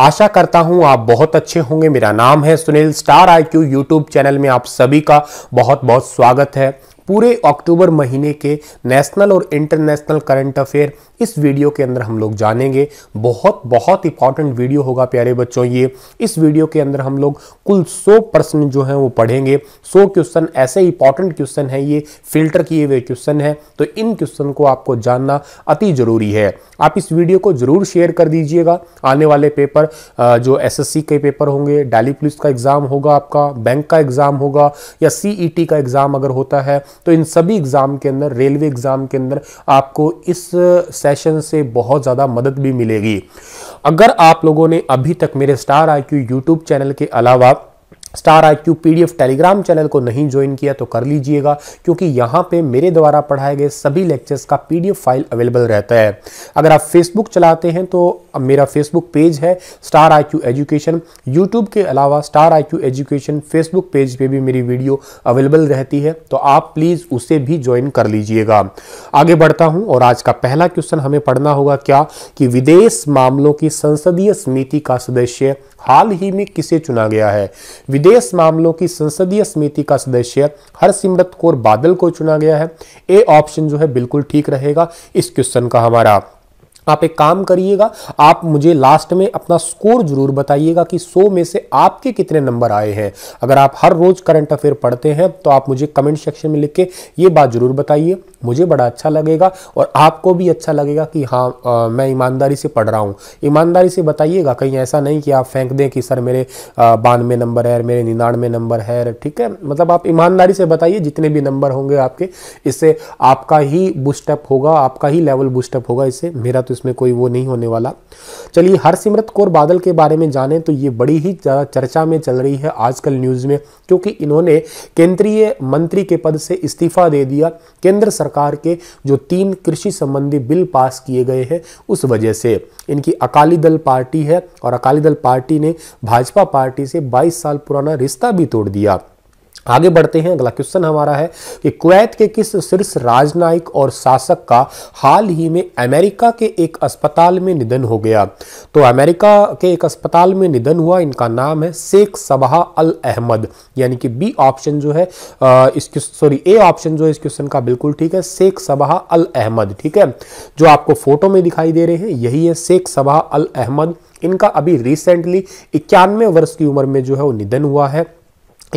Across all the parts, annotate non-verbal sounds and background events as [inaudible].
आशा करता हूं आप बहुत अच्छे होंगे मेरा नाम है Sunil star I Q YouTube channel में आप सभी का बहुत बहुत स्वागत है पूरे अक्टूबर महीने के नेशनल और इंटरनेशनल करंट अफेयर इस वीडियो के अंदर हम लोग जानेंगे बहुत बहुत इंपॉर्टेंट वीडियो होगा प्यारे बच्चों ये इस वीडियो के अंदर हम लोग कुल सौ प्रश्न जो हैं वो पढ़ेंगे सौ क्वेश्चन ऐसे इंपॉर्टेंट क्वेश्चन हैं ये फिल्टर किए हुए क्वेश्चन हैं तो इन क्वेश्चन को आपको जानना अति ज़रूरी है आप इस वीडियो को ज़रूर शेयर कर दीजिएगा आने वाले पेपर जो एस के पेपर होंगे डेली पुलिस का एग्ज़ाम होगा आपका बैंक का एग्ज़ाम होगा या सी e का एग्ज़ाम अगर होता है तो इन सभी एग्ज़ाम के अंदर रेलवे एग्ज़ाम के अंदर आपको इस सेशन से बहुत ज़्यादा मदद भी मिलेगी अगर आप लोगों ने अभी तक मेरे star I Q YouTube channel के अलावा star I Q P telegram channel को नहीं ज्वाइन किया तो कर लीजिएगा क्योंकि यहाँ पे मेरे द्वारा पढ़ाए गए सभी लेक्चर्स का पी फाइल अवेलेबल रहता है अगर आप फेसबुक चलाते हैं तो मेरा फेसबुक पेज है star I Q education YouTube के अलावा star I Q education Facebook page पे भी मेरी वीडियो अवेलेबल रहती है तो आप प्लीज़ उसे भी ज्वाइन कर लीजिएगा आगे बढ़ता हूँ और आज का पहला क्वेश्चन हमें पढ़ना होगा क्या कि विदेश मामलों की संसदीय समिति का सदस्य हाल ही में किसे चुना गया है विदेश मामलों की संसदीय समिति का सदस्य हरसिमरत कौर बादल को चुना गया है ए ऑप्शन जो है बिल्कुल ठीक रहेगा इस क्वेश्चन का हमारा आप एक काम करिएगा आप मुझे लास्ट में अपना स्कोर जरूर बताइएगा कि 100 में से आपके कितने नंबर आए हैं अगर आप हर रोज करंट अफेयर पढ़ते हैं तो आप मुझे कमेंट सेक्शन में लिख के ये बात जरूर बताइए मुझे बड़ा अच्छा लगेगा और आपको भी अच्छा लगेगा कि हाँ आ, मैं ईमानदारी से पढ़ रहा हूँ ईमानदारी से बताइएगा कहीं ऐसा नहीं कि आप फेंक दें कि सर मेरे बानवे नंबर है मेरे निन्यानवे नंबर है ठीक है मतलब आप ईमानदारी से बताइए जितने भी नंबर होंगे आपके इससे आपका ही बुस्टअप होगा आपका ही लेवल बुस्टअप होगा इससे मेरा तो इसमें कोई वो नहीं होने वाला चलिए हरसिमरत कौर बादल के बारे में जाने तो ये बड़ी ही ज़्यादा चर्चा में चल रही है आजकल न्यूज़ में क्योंकि इन्होंने केंद्रीय मंत्री के पद से इस्तीफा दे दिया केंद्र सरकार सरकार के जो तीन कृषि संबंधी बिल पास किए गए हैं उस वजह से इनकी अकाली दल पार्टी है और अकाली दल पार्टी ने भाजपा पार्टी से 22 साल पुराना रिश्ता भी तोड़ दिया आगे बढ़ते हैं अगला क्वेश्चन हमारा है कि कुवैत के किस शीर्ष राजनयिक और शासक का हाल ही में अमेरिका के एक अस्पताल में निधन हो गया तो अमेरिका के एक अस्पताल में निधन हुआ इनका नाम है शेख सबाह अल अहमद यानी कि बी ऑप्शन जो है इस सॉरी ए ऑप्शन जो है इस क्वेश्चन का बिल्कुल ठीक है शेख सबाह अल अहमद ठीक है जो आपको फोटो में दिखाई दे रहे हैं यही है शेख सबाह अल अहमद इनका अभी रिसेंटली इक्यानवे वर्ष की उम्र में जो है वो निधन हुआ है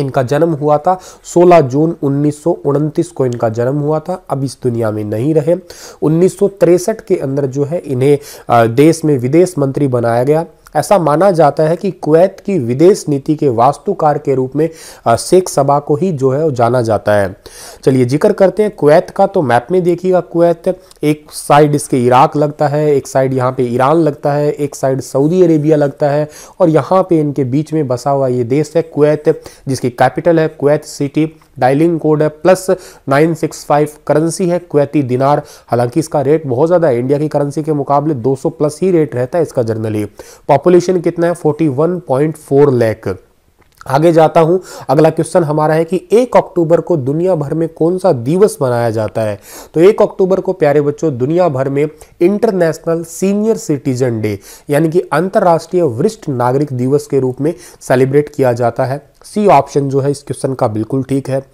इनका जन्म हुआ था 16 जून उन्नीस को इनका जन्म हुआ था अब इस दुनिया में नहीं रहे उन्नीस के अंदर जो है इन्हें देश में विदेश मंत्री बनाया गया ऐसा माना जाता है कि कुवैत की विदेश नीति के वास्तुकार के रूप में शेख सबा को ही जो है वो जाना जाता है चलिए जिक्र करते हैं कुवैत का तो मैप में देखिएगा कुवैत एक साइड इसके इराक लगता है एक साइड यहाँ पे ईरान लगता है एक साइड सऊदी अरेबिया लगता है और यहाँ पे इनके बीच में बसा हुआ ये देश है कुवैत जिसकी कैपिटल है कुवैत सिटी डायलिंग कोड है प्लस 965 करेंसी है क्वैती दिनार हालांकि इसका रेट बहुत ज़्यादा है इंडिया की करेंसी के मुकाबले 200 प्लस ही रेट रहता है इसका जर्नली पॉपुलेशन कितना है 41.4 लाख आगे जाता हूं अगला क्वेश्चन हमारा है कि एक अक्टूबर को दुनिया भर में कौन सा दिवस मनाया जाता है तो एक अक्टूबर को प्यारे बच्चों दुनिया भर में इंटरनेशनल सीनियर सिटीजन डे यानी कि अंतर्राष्ट्रीय वरिष्ठ नागरिक दिवस के रूप में सेलिब्रेट किया जाता है सी ऑप्शन जो है इस क्वेश्चन का बिल्कुल ठीक है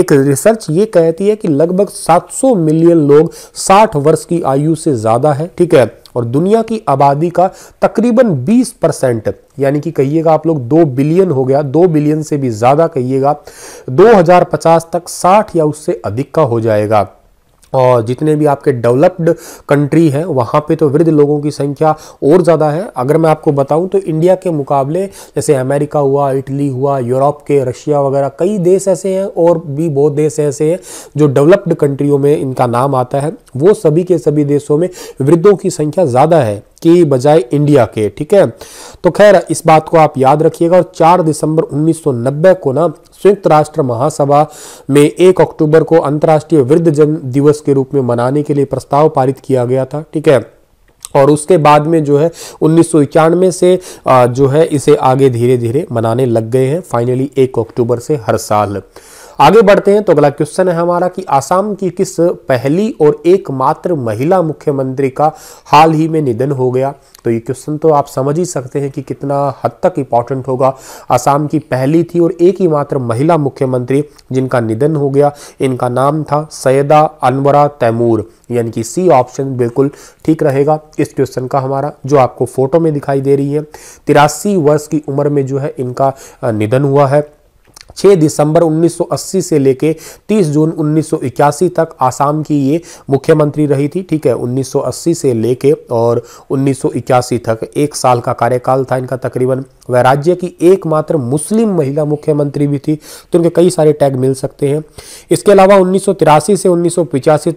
एक रिसर्च ये कहती है कि लगभग 700 मिलियन लोग 60 वर्ष की आयु से ज़्यादा है ठीक है और दुनिया की आबादी का तकरीबन 20 परसेंट यानी कि कहिएगा आप लोग दो बिलियन हो गया दो बिलियन से भी ज़्यादा कहिएगा 2050 तक 60 या उससे अधिक का हो जाएगा और जितने भी आपके डेवलप्ड कंट्री हैं वहाँ पे तो वृद्ध लोगों की संख्या और ज़्यादा है अगर मैं आपको बताऊँ तो इंडिया के मुकाबले जैसे अमेरिका हुआ इटली हुआ यूरोप के रशिया वगैरह कई देश ऐसे हैं और भी बहुत देश ऐसे हैं जो डेवलप्ड कंट्रियों में इनका नाम आता है वो सभी के सभी देशों में वृद्धों की संख्या ज़्यादा है की बजाय इंडिया के ठीक है तो खैर इस बात को आप याद रखिएगा और 4 दिसंबर 1990 को ना संयुक्त राष्ट्र महासभा में 1 अक्टूबर को अंतर्राष्ट्रीय वृद्ध जन दिवस के रूप में मनाने के लिए प्रस्ताव पारित किया गया था ठीक है और उसके बाद में जो है उन्नीस से जो है इसे आगे धीरे धीरे मनाने लग गए हैं फाइनली एक अक्टूबर से हर साल आगे बढ़ते हैं तो अगला क्वेश्चन है हमारा कि आसाम की किस पहली और एकमात्र महिला मुख्यमंत्री का हाल ही में निधन हो गया तो ये क्वेश्चन तो आप समझ ही सकते हैं कि कितना हद तक इंपॉर्टेंट होगा आसाम की पहली थी और एक ही मात्र महिला मुख्यमंत्री जिनका निधन हो गया इनका नाम था सैदा अनवरा तैमूर यानी कि सी ऑप्शन बिल्कुल ठीक रहेगा इस क्वेश्चन का हमारा जो आपको फोटो में दिखाई दे रही है तिरासी वर्ष की उम्र में जो है इनका निधन हुआ है 6 दिसंबर 1980 से लेकर 30 जून 1981 तक आसाम की ये मुख्यमंत्री रही थी ठीक है 1980 से लेके और 1981 तक एक साल का कार्यकाल था इनका तकरीबन वह राज्य की एकमात्र मुस्लिम महिला मुख्यमंत्री भी थी तो इनके कई सारे टैग मिल सकते हैं इसके अलावा उन्नीस से उन्नीस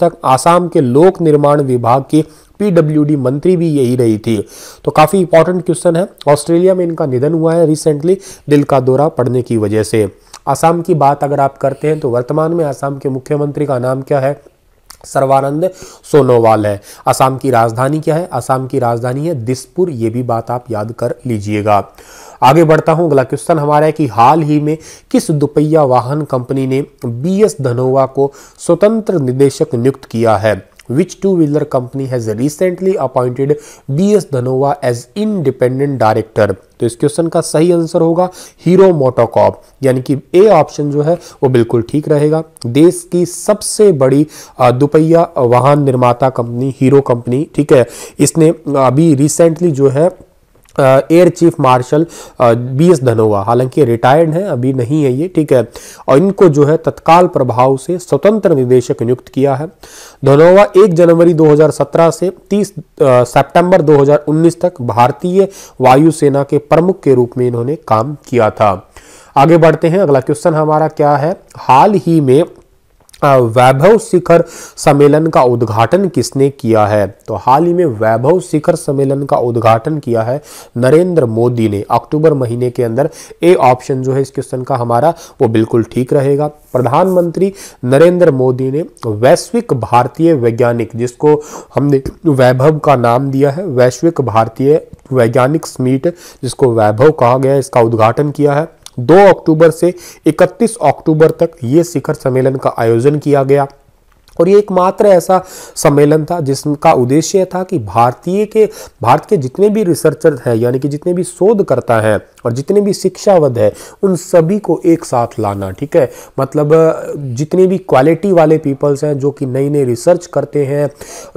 तक आसाम के लोक निर्माण विभाग की पीडब्ल्यूडी मंत्री भी यही रही थी तो काफ़ी इंपॉर्टेंट क्वेश्चन है ऑस्ट्रेलिया में इनका निधन हुआ है रिसेंटली दिल का दौरा पड़ने की वजह से आसाम की बात अगर आप करते हैं तो वर्तमान में आसाम के मुख्यमंत्री का नाम क्या है सर्वानंद सोनोवाल है असम की राजधानी क्या है असम की राजधानी है दिसपुर ये भी बात आप याद कर लीजिएगा आगे बढ़ता हूं अगला क्वेश्चन हमारा है कि हाल ही में किस दुपहिया वाहन कंपनी ने बी एस धनोवा को स्वतंत्र निदेशक नियुक्त किया है which two-wheeler company has recently appointed B.S. Dhanova as independent director? तो इस क्वेश्चन का सही आंसर होगा हीरो मोटोकॉप यानी कि ए ऑप्शन जो है वो बिल्कुल ठीक रहेगा देश की सबसे बड़ी दुपहिया वाहन निर्माता कंपनी हीरो कंपनी ठीक है इसने अभी रिसेंटली जो है air chief marshal B S Dhanoa हालांकि रिटायर्ड हैं अभी नहीं है ये ठीक है और इनको जो है तत्काल प्रभाव से स्वतंत्र निदेशक नियुक्त किया है धनोवा 1 जनवरी 2017 से 30 सितंबर 2019 तक भारतीय वायुसेना के प्रमुख के रूप में इन्होंने काम किया था आगे बढ़ते हैं अगला क्वेश्चन हमारा क्या है हाल ही में वैभव शिखर सम्मेलन का उद्घाटन किसने किया है तो हाल ही में वैभव शिखर सम्मेलन का उद्घाटन किया है नरेंद्र मोदी ने अक्टूबर महीने के अंदर ए ऑप्शन जो है इस क्वेश्चन का हमारा वो बिल्कुल ठीक रहेगा प्रधानमंत्री नरेंद्र मोदी ने वैश्विक भारतीय वैज्ञानिक जिसको हमने वैभव का नाम दिया है वैश्विक भारतीय वैज्ञानिक समीट जिसको वैभव कहा गया इसका उद्घाटन किया है 2 अक्टूबर से 31 अक्टूबर तक ये शिखर सम्मेलन का आयोजन किया गया और ये एकमात्र ऐसा सम्मेलन था जिसका उद्देश्य था कि भारतीय के भारत के जितने भी रिसर्चर हैं यानी कि जितने भी शोधकर्ता हैं और जितने भी शिक्षाविद हैं उन सभी को एक साथ लाना ठीक है मतलब जितने भी क्वालिटी वाले पीपल्स हैं जो कि नई नई रिसर्च करते हैं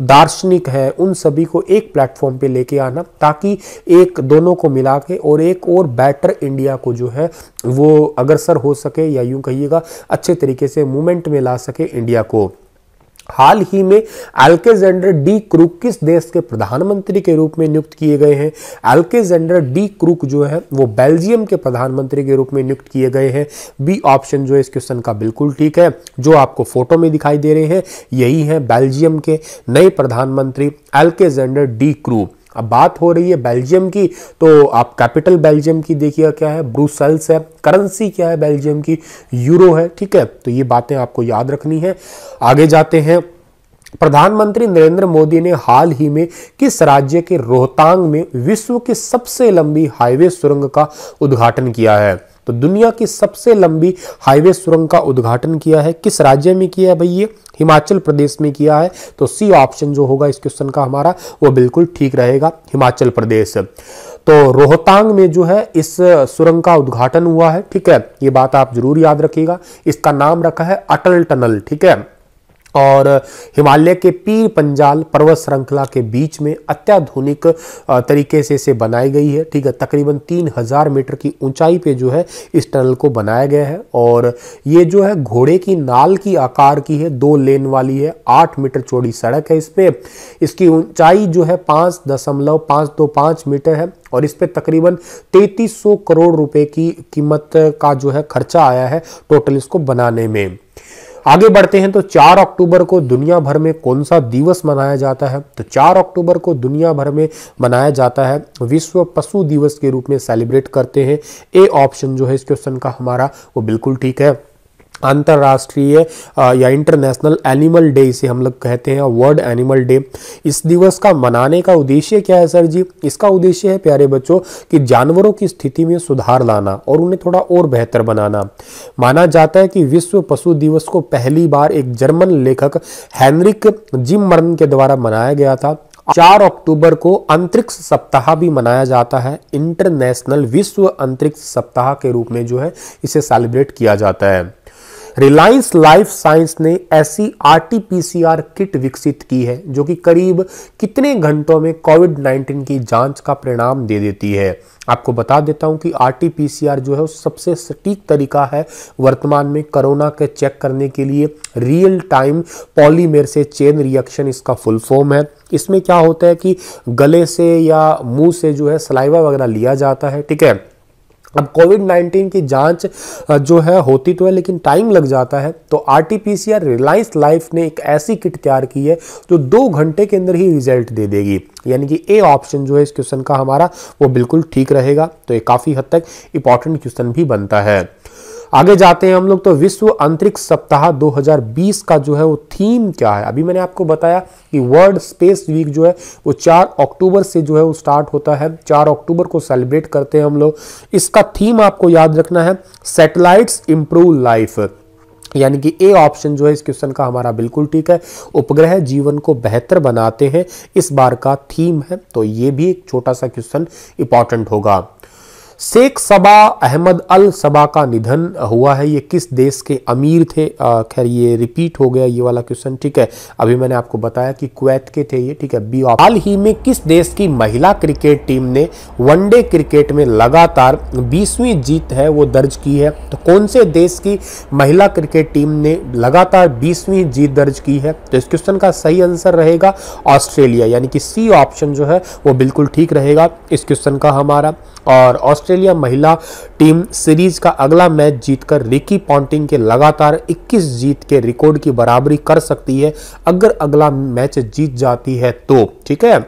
दार्शनिक हैं उन सभी को एक प्लेटफॉर्म पर लेके आना ताकि एक दोनों को मिला के और एक और बेटर इंडिया को जो है वो अग्रसर हो सके या यूँ कहिएगा अच्छे तरीके से मूवमेंट में ला सके इंडिया को हाल ही में एल्केजेंडर डी क्रूक किस देश के प्रधानमंत्री के रूप में नियुक्त किए गए हैं अलेक्जेंडर डी क्रूक जो है वो बेल्जियम के प्रधानमंत्री के रूप में नियुक्त किए गए हैं बी ऑप्शन जो है इस क्वेश्चन का बिल्कुल ठीक है जो आपको फोटो में दिखाई दे रहे हैं यही है बेल्जियम के नए प्रधानमंत्री अलेक्जेंडर डी क्रूक अब बात हो रही है बेल्जियम की तो आप कैपिटल बेल्जियम की देखिएगा क्या है ब्रूसल्स है करेंसी क्या है बेल्जियम की यूरो है ठीक है तो ये बातें आपको याद रखनी है आगे जाते हैं प्रधानमंत्री नरेंद्र मोदी ने हाल ही में किस राज्य के रोहतांग में विश्व की सबसे लंबी हाईवे सुरंग का उद्घाटन किया है तो दुनिया की सबसे लंबी हाईवे सुरंग का उद्घाटन किया है किस राज्य में किया है भैया हिमाचल प्रदेश में किया है तो सी ऑप्शन जो होगा इस क्वेश्चन का हमारा वो बिल्कुल ठीक रहेगा हिमाचल प्रदेश तो रोहतांग में जो है इस सुरंग का उद्घाटन हुआ है ठीक है ये बात आप जरूर याद रखिएगा इसका नाम रखा है अटल टनल ठीक है और हिमालय के पीर पंजाल पर्वत श्रृंखला के बीच में अत्याधुनिक तरीके से इसे बनाई गई है ठीक है तकरीबन तीन हज़ार मीटर की ऊंचाई पे जो है इस टनल को बनाया गया है और ये जो है घोड़े की नाल की आकार की है दो लेन वाली है आठ मीटर चौड़ी सड़क है इस पर इसकी ऊंचाई जो है पाँच दशमलव पाँच दो पाँच मीटर है और इस पर तकरीबन सौ करोड़ रुपये की कीमत का जो है खर्चा आया है टोटल इसको बनाने में आगे बढ़ते हैं तो 4 अक्टूबर को दुनिया भर में कौन सा दिवस मनाया जाता है तो 4 अक्टूबर को दुनिया भर में मनाया जाता है विश्व पशु दिवस के रूप में सेलिब्रेट करते हैं ए ऑप्शन जो है इस क्वेश्चन का हमारा वो बिल्कुल ठीक है अंतर्राष्ट्रीय या इंटरनेशनल एनिमल डे इसे हम लोग कहते हैं वर्ल्ड एनिमल डे इस दिवस का मनाने का उद्देश्य क्या है सर जी इसका उद्देश्य है प्यारे बच्चों कि जानवरों की स्थिति में सुधार लाना और उन्हें थोड़ा और बेहतर बनाना माना जाता है कि विश्व पशु दिवस को पहली बार एक जर्मन लेखक हैनरिक जिम मर्न के द्वारा मनाया गया था चार अक्टूबर को अंतरिक्ष सप्ताह भी मनाया जाता है इंटरनेशनल विश्व अंतरिक्ष सप्ताह के रूप में जो है इसे सेलिब्रेट किया जाता है रिलायंस लाइफ साइंस ने ऐसी आरटीपीसीआर किट विकसित की है जो कि करीब कितने घंटों में कोविड 19 की जांच का परिणाम दे देती है आपको बता देता हूं कि आरटीपीसीआर जो है वो सबसे सटीक तरीका है वर्तमान में कोरोना के चेक करने के लिए रियल टाइम पॉलीमेर से चेन रिएक्शन इसका फुल फॉर्म है इसमें क्या होता है कि गले से या मुंह से जो है सलाइवा वगैरह लिया जाता है ठीक है अब कोविड 19 की जांच जो है होती तो है लेकिन टाइम लग जाता है तो R T P C R Reliance life ने एक ऐसी किट तैयार की है जो दो घंटे के अंदर ही रिजल्ट दे देगी यानी कि ए ऑप्शन जो है इस क्वेश्चन का हमारा वो बिल्कुल ठीक रहेगा तो ये काफ़ी हद तक इंपॉर्टेंट क्वेश्चन भी बनता है आगे जाते हैं हम लोग तो विश्व अंतरिक्ष सप्ताह 2020 का जो है वो थीम क्या है अभी मैंने आपको बताया कि वर्ल्ड स्पेस वीक जो है वो 4 अक्टूबर से जो है वो स्टार्ट होता है 4 अक्टूबर को सेलिब्रेट करते हैं हम लोग इसका थीम आपको याद रखना है सेटेलाइट इम्प्रूव लाइफ यानी कि ए ऑप्शन जो है इस क्वेश्चन का हमारा बिल्कुल ठीक है उपग्रह जीवन को बेहतर बनाते हैं इस बार का थीम है तो ये भी एक छोटा सा क्वेश्चन इंपॉर्टेंट होगा शेख सबा अहमद अल सबा का निधन हुआ है ये किस देश के अमीर थे खैर ये रिपीट हो गया ये वाला क्वेश्चन ठीक है अभी मैंने आपको बताया कि कुवैत के थे ये ठीक है बी ऑफ हाल ही में किस देश की महिला क्रिकेट टीम ने वनडे क्रिकेट में लगातार बीसवीं जीत है वो दर्ज की है तो कौन से देश की महिला क्रिकेट टीम ने लगातार बीसवीं जीत दर्ज की है तो इस क्वेश्चन का सही आंसर रहेगा ऑस्ट्रेलिया यानी कि सी ऑप्शन जो है वो बिल्कुल ठीक रहेगा इस क्वेश्चन का हमारा और ऑस्ट्रेलिया महिला टीम सीरीज का अगला मैच जीतकर रिकी पॉन्टिंग के लगातार 21 जीत के रिकॉर्ड की बराबरी कर सकती है अगर अगला मैच जीत जाती है तो ठीक है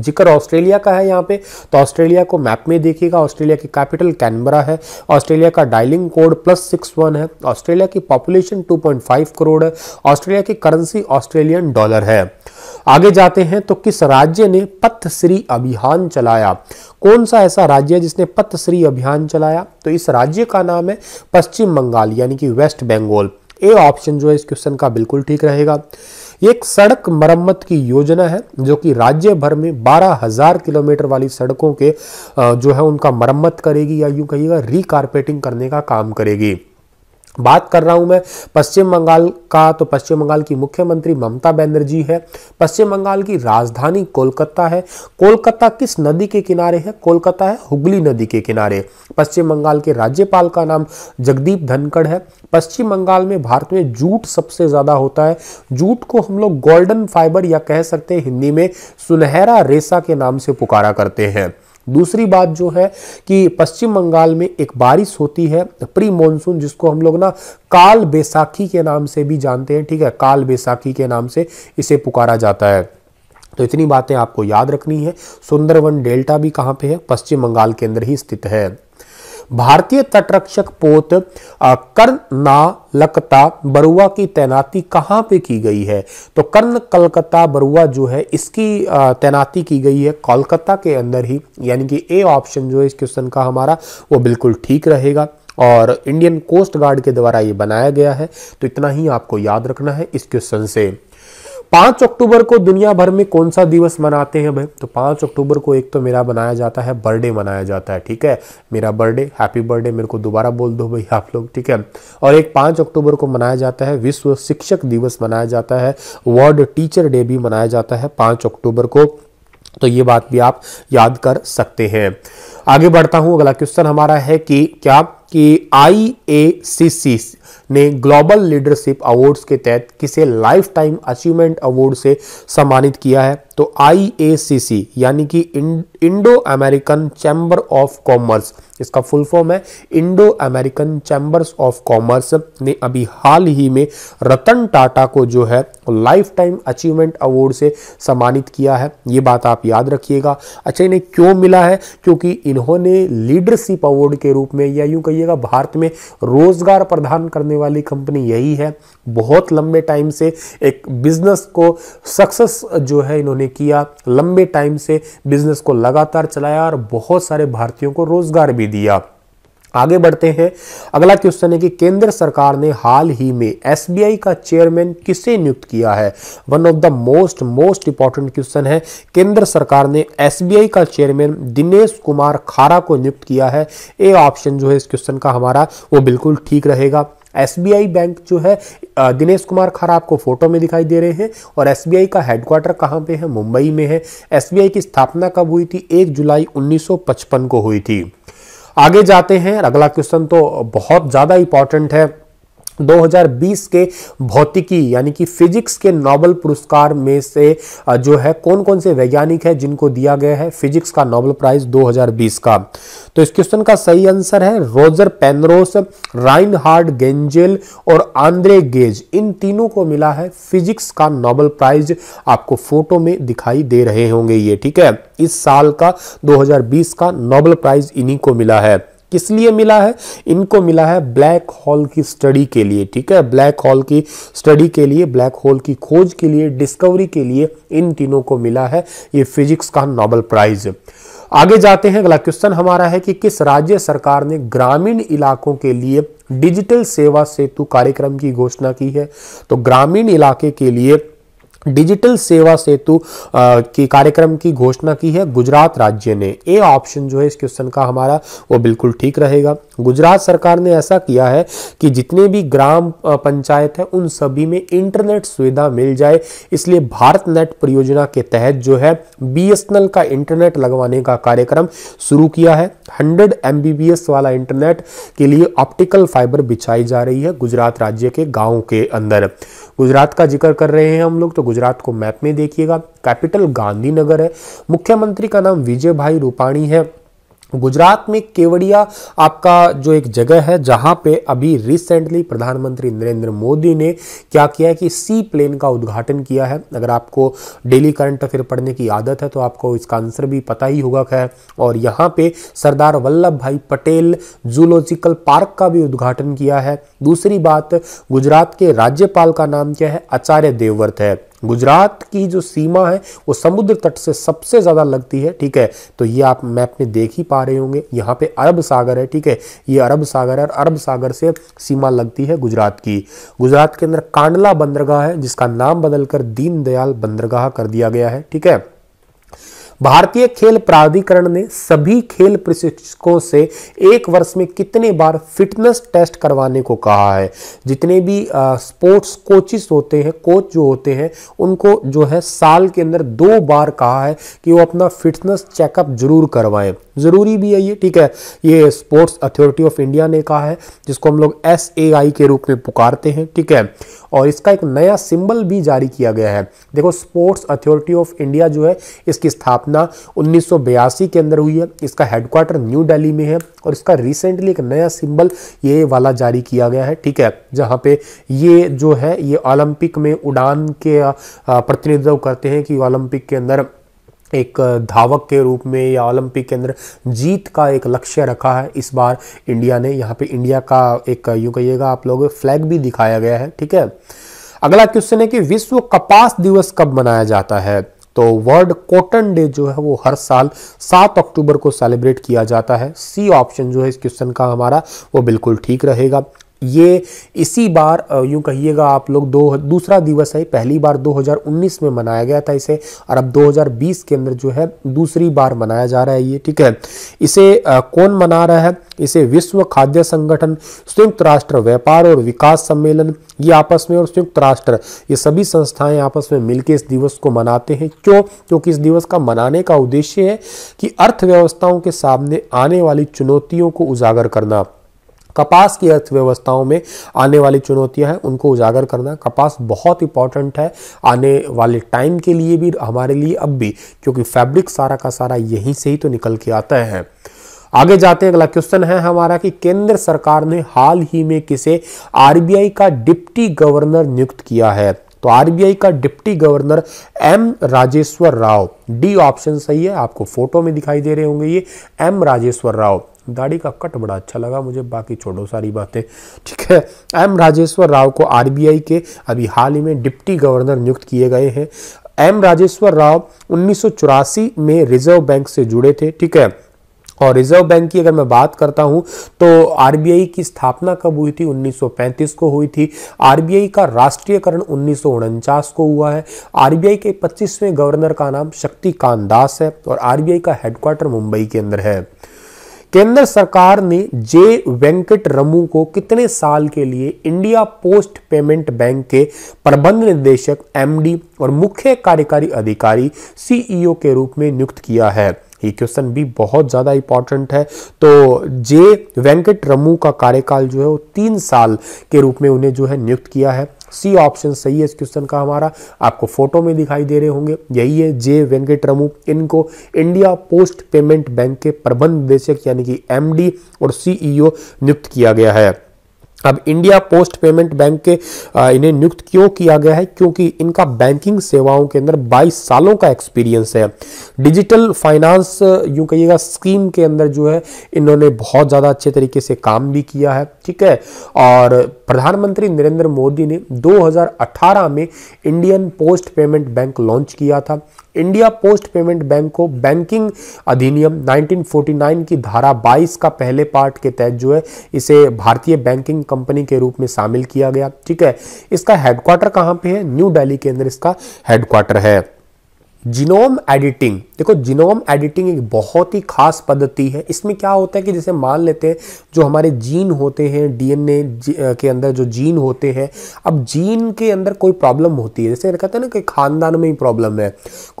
जिक्र ऑस्ट्रेलिया का है यहाँ पे तो ऑस्ट्रेलिया को मैप में देखिएगा ऑस्ट्रेलिया की कैपिटल कैनबरा है ऑस्ट्रेलिया का dialing code plus six one है ऑस्ट्रेलिया की पॉपुलेशन 2.5 करोड़ है ऑस्ट्रेलिया की करेंसी ऑस्ट्रेलियन डॉलर है आगे जाते हैं तो किस राज्य ने पथश्री अभियान चलाया कौन सा ऐसा राज्य है जिसने पथश्री अभियान चलाया तो इस राज्य का नाम है पश्चिम बंगाल यानी कि वेस्ट बंगाल ए ऑप्शन जो है इस क्वेश्चन का बिल्कुल ठीक रहेगा एक सड़क मरम्मत की योजना है जो कि राज्य भर में बारह हजार किलोमीटर वाली सड़कों के जो है उनका मरम्मत करेगी या यूं कहिएगा रीकारपेटिंग करने का काम करेगी बात कर रहा हूं मैं पश्चिम बंगाल का तो पश्चिम बंगाल की मुख्यमंत्री ममता बनर्जी है पश्चिम बंगाल की राजधानी कोलकाता है कोलकाता किस नदी के किनारे है कोलकाता है हुगली नदी के किनारे पश्चिम बंगाल के राज्यपाल का नाम जगदीप धनखड़ है पश्चिम बंगाल में भारत में जूट सबसे ज़्यादा होता है जूट को हम लोग गोल्डन फाइबर या कह सकते हैं हिंदी में सुनहरा रेसा के नाम से पुकारा करते हैं दूसरी बात जो है कि पश्चिम बंगाल में एक बारिश होती है प्री मानसून जिसको हम लोग ना काल बैसाखी के नाम से भी जानते हैं ठीक है काल बैसाखी के नाम से इसे पुकारा जाता है तो इतनी बातें आपको याद रखनी है सुंदरवन डेल्टा भी कहाँ पे है पश्चिम बंगाल के अंदर ही स्थित है भारतीय तटरक्षक पोत कर्नालकता बरुआ की तैनाती कहाँ पे की गई है तो कर्ण कलकत्ता बरुआ जो है इसकी तैनाती की गई है कोलकाता के अंदर ही यानी कि ए ऑप्शन जो है इस क्वेश्चन का हमारा वो बिल्कुल ठीक रहेगा और इंडियन कोस्ट गार्ड के द्वारा ये बनाया गया है तो इतना ही आपको याद रखना है इस क्वेश्चन से पांच अक्टूबर को दुनिया भर में कौन सा दिवस मनाते हैं भाई तो पांच अक्टूबर को एक तो मेरा मनाया जाता है बर्थडे मनाया जाता है ठीक है मेरा बर्थडे हैप्पी बर्थडे मेरे को दोबारा बोल दो भाई आप लोग ठीक है और एक पांच अक्टूबर को मनाया जाता है विश्व शिक्षक दिवस मनाया जाता है वर्ल्ड टीचर डे भी मनाया जाता है पांच अक्टूबर को तो ये बात भी आप याद कर सकते हैं आगे बढ़ता हूं अगला क्वेश्चन हमारा है कि क्या कि आई ए सी सी ने ग्लोबल लीडरशिप अवार्ड्स के तहत किसे लाइफ टाइम अचीवमेंट अवार्ड से सम्मानित किया है तो आईएसीसी यानी कि Indo American chamber of commerce इसका फुल फॉर्म है Indo American chambers of commerce ने अभी हाल ही में रतन टाटा को जो है लाइफ टाइम अचीवमेंट अवार्ड से सम्मानित किया है ये बात आप याद रखिएगा अच्छा इन्हें क्यों मिला है क्योंकि इन्होंने लीडरशिप अवार्ड के रूप में या यूं कहिएगा भारत में रोजगार प्रदान कर करने वाली कंपनी यही है बहुत लंबे टाइम से एक बिजनेस को सक्सेस जो है इन्होंने किया लंबे टाइम से बिजनेस को लगातार चलाया और बहुत सारे भारतीयों को रोजगार भी दिया आगे बढ़ते हैं अगला क्वेश्चन है कि केंद्र सरकार ने हाल ही में एसबीआई का चेयरमैन किसे नियुक्त किया है one of the most most important question है केंद्र सरकार ने एसबीआई का चेयरमैन दिनेश कुमार खारा को नियुक्त किया है ए ऑप्शन जो है इस क्वेश्चन का हमारा वो बिल्कुल ठीक रहेगा एसबीआई बैंक जो है दिनेश कुमार खरा आपको फोटो में दिखाई दे रहे हैं और एसबीआई का हेडक्वार्टर कहाँ पे है मुंबई में है एसबीआई की स्थापना कब हुई थी एक जुलाई 1955 को हुई थी आगे जाते हैं अगला क्वेश्चन तो बहुत ज़्यादा इंपॉर्टेंट है 2020 के भौतिकी यानी कि फिजिक्स के नोबल पुरस्कार में से जो है कौन कौन से वैज्ञानिक है जिनको दिया गया है फिजिक्स का नोबल प्राइज 2020 का तो इस क्वेश्चन का सही आंसर है Roger Penrose Reinhard Genzel और आंद्रे गेज इन तीनों को मिला है फिजिक्स का नोबल प्राइज आपको फोटो में दिखाई दे रहे होंगे ये ठीक है इस साल का दो का नोबल प्राइज इन्हीं को मिला है किस लिए मिला है इनको मिला है ब्लैक होल की स्टडी के लिए ठीक है ब्लैक होल की स्टडी के लिए ब्लैक होल की खोज के लिए डिस्कवरी के लिए इन तीनों को मिला है ये फिजिक्स का नोबल प्राइज आगे जाते हैं अगला क्वेश्चन हमारा है कि किस राज्य सरकार ने ग्रामीण इलाकों के लिए डिजिटल सेवा सेतु कार्यक्रम की घोषणा की है तो ग्रामीण इलाके के लिए डिजिटल सेवा सेतु की कार्यक्रम की घोषणा की है गुजरात राज्य ने ए ऑप्शन जो है इस क्वेश्चन का हमारा वो बिल्कुल ठीक रहेगा गुजरात सरकार ने ऐसा किया है कि जितने भी ग्राम पंचायत है उन सभी में इंटरनेट सुविधा मिल जाए इसलिए भारत नेट परियोजना के तहत जो है बीएसएनएल का इंटरनेट लगवाने का कार्यक्रम शुरू किया है हंड्रेड एम वाला इंटरनेट के लिए ऑप्टिकल फाइबर बिछाई जा रही है गुजरात राज्य के गाँव के अंदर गुजरात का जिक्र कर रहे हैं हम लोग तो गुजरात को मैप में देखिएगा कैपिटल गांधीनगर है मुख्यमंत्री का नाम विजय भाई रूपाणी है गुजरात में केवड़िया आपका जो एक जगह है जहां पे अभी रिसेंटली प्रधानमंत्री नरेंद्र मोदी ने क्या किया है कि सी प्लेन का उद्घाटन किया है अगर आपको डेली करंट अफेयर पढ़ने की आदत है तो आपको इसका आंसर भी पता ही होगा खैर और यहाँ पे सरदार वल्लभ भाई पटेल जूलॉजिकल पार्क का भी उद्घाटन किया है दूसरी बात गुजरात के राज्यपाल का नाम क्या है आचार्य देवव्रत है गुजरात की जो सीमा है वो समुद्र तट से सबसे ज़्यादा लगती है ठीक है तो ये आप मैप में देख ही पा रहे होंगे यहाँ पे अरब सागर है ठीक है ये अरब सागर है और अरब सागर से सीमा लगती है गुजरात की गुजरात के अंदर कांडला बंदरगाह है जिसका नाम बदलकर दीनदयाल बंदरगाह कर दिया गया है ठीक है भारतीय खेल प्राधिकरण ने सभी खेल प्रशिक्षकों से एक वर्ष में कितने बार फिटनेस टेस्ट करवाने को कहा है जितने भी आ, स्पोर्ट्स कोचिस होते हैं कोच जो होते हैं उनको जो है साल के अंदर दो बार कहा है कि वो अपना फिटनेस चेकअप जरूर करवाएं ज़रूरी भी है ये ठीक है ये स्पोर्ट्स अथॉरिटी ऑफ इंडिया ने कहा है जिसको हम लोग एस के रूप में पुकारते हैं ठीक है और इसका एक नया सिंबल भी जारी किया गया है देखो स्पोर्ट्स अथॉरिटी ऑफ इंडिया जो है इसकी स्थापना स्थापना उन्नीस के अंदर हुई है इसका हेडक्वार्टर न्यू दिल्ली में है और इसका रिसेंटली एक नया सिंबल ये वाला जारी किया गया है ठीक है जहाँ पे ये जो है ये ओलंपिक में उड़ान के प्रतिनिधित्व करते हैं कि ओलंपिक के अंदर एक धावक के रूप में या ओलंपिक के अंदर जीत का एक लक्ष्य रखा है इस बार इंडिया ने यहाँ पे इंडिया का एक यूँ कहिएगा आप लोग फ्लैग भी दिखाया गया है ठीक है अगला क्वेश्चन है कि विश्व कपास दिवस कब मनाया जाता है तो वर्ल्ड कॉटन डे जो है वो हर साल सात अक्टूबर को सेलिब्रेट किया जाता है सी ऑप्शन जो है इस क्वेश्चन का हमारा वो बिल्कुल ठीक रहेगा ये इसी बार यूँ कहिएगा आप लोग दो दूसरा दिवस है पहली बार 2019 में मनाया गया था इसे और अब 2020 के अंदर जो है दूसरी बार मनाया जा रहा है ये ठीक है इसे कौन मना रहा है इसे विश्व खाद्य संगठन संयुक्त राष्ट्र व्यापार और विकास सम्मेलन ये आपस में और संयुक्त राष्ट्र ये सभी संस्थाएं आपस में मिलकर इस दिवस को मनाते हैं क्यों क्योंकि इस दिवस का मनाने का उद्देश्य है कि अर्थव्यवस्थाओं के सामने आने वाली चुनौतियों को उजागर करना कपास की अर्थव्यवस्थाओं में आने वाली चुनौतियां हैं उनको उजागर करना कपास बहुत इंपॉर्टेंट है आने वाले टाइम के लिए भी हमारे लिए अब भी क्योंकि फैब्रिक सारा का सारा यहीं से ही तो निकल के आता है आगे जाते हैं अगला क्वेश्चन है हमारा कि केंद्र सरकार ने हाल ही में किसे आरबीआई का डिप्टी गवर्नर नियुक्त किया है तो आरबीआई का deputy governor M Rajeshwar Rao D option सही है आपको फोटो में दिखाई दे रहे होंगे ये एम राजेश्वर राव दाढ़ी का कट बड़ा अच्छा लगा मुझे बाकी छोड़ो सारी बातें ठीक है एम राजेश्वर राव को आरबीआई के अभी हाल ही में डिप्टी गवर्नर नियुक्त किए गए हैं एम राजेश्वर राव उन्नीस में रिजर्व बैंक से जुड़े थे ठीक है और रिजर्व बैंक की अगर मैं बात करता हूं तो आरबीआई की स्थापना कब हुई थी 1935 को हुई थी आरबीआई का राष्ट्रीयकरण उन्नीस को हुआ है आरबीआई के 25वें गवर्नर का नाम शक्तिकांत दास है और आरबीआई का हेडक्वार्टर मुंबई के अंदर है केंद्र सरकार ने जे वेंकट रमू को कितने साल के लिए इंडिया पोस्ट पेमेंट बैंक के प्रबंध निदेशक एमडी और मुख्य कार्यकारी अधिकारी सीईओ के रूप में नियुक्त किया है ये क्वेश्चन भी बहुत ज़्यादा इंपॉर्टेंट है तो जे वेंकट रमू का कार्यकाल जो है वो तीन साल के रूप में उन्हें जो है नियुक्त किया है सी ऑप्शन सही है इस क्वेश्चन का हमारा आपको फोटो में दिखाई दे रहे होंगे यही है जे वेंकट रमू इनको इंडिया पोस्ट पेमेंट बैंक के प्रबंध निदेशक यानी कि एमडी और सीईओ e नियुक्त किया गया है अब इंडिया पोस्ट पेमेंट बैंक के इन्हें नियुक्त क्यों किया गया है क्योंकि इनका बैंकिंग सेवाओं के अंदर 22 सालों का एक्सपीरियंस है डिजिटल फाइनेंस यूं कहिएगा स्कीम के अंदर जो है इन्होंने बहुत ज़्यादा अच्छे तरीके से काम भी किया है ठीक है और प्रधानमंत्री नरेंद्र मोदी ने 2018 में Indian post payment bank launch किया था इंडिया पोस्ट पेमेंट बैंक को बैंकिंग अधिनियम 1949 की धारा 22 का पहले पार्ट के तहत जो है इसे भारतीय बैंकिंग कंपनी के रूप में शामिल किया गया ठीक है इसका हेडक्वार्टर कहां पे है न्यू दिल्ली के अंदर इसका हेडक्वार्टर है जीनोम एडिटिंग देखो जीनोम एडिटिंग एक बहुत ही खास पद्धति है इसमें क्या होता है कि जैसे मान लेते हैं जो हमारे जीन होते हैं डीएनए के अंदर जो जीन होते हैं अब जीन के अंदर कोई प्रॉब्लम होती है जैसे कहते हैं ना कि खानदान में ही प्रॉब्लम है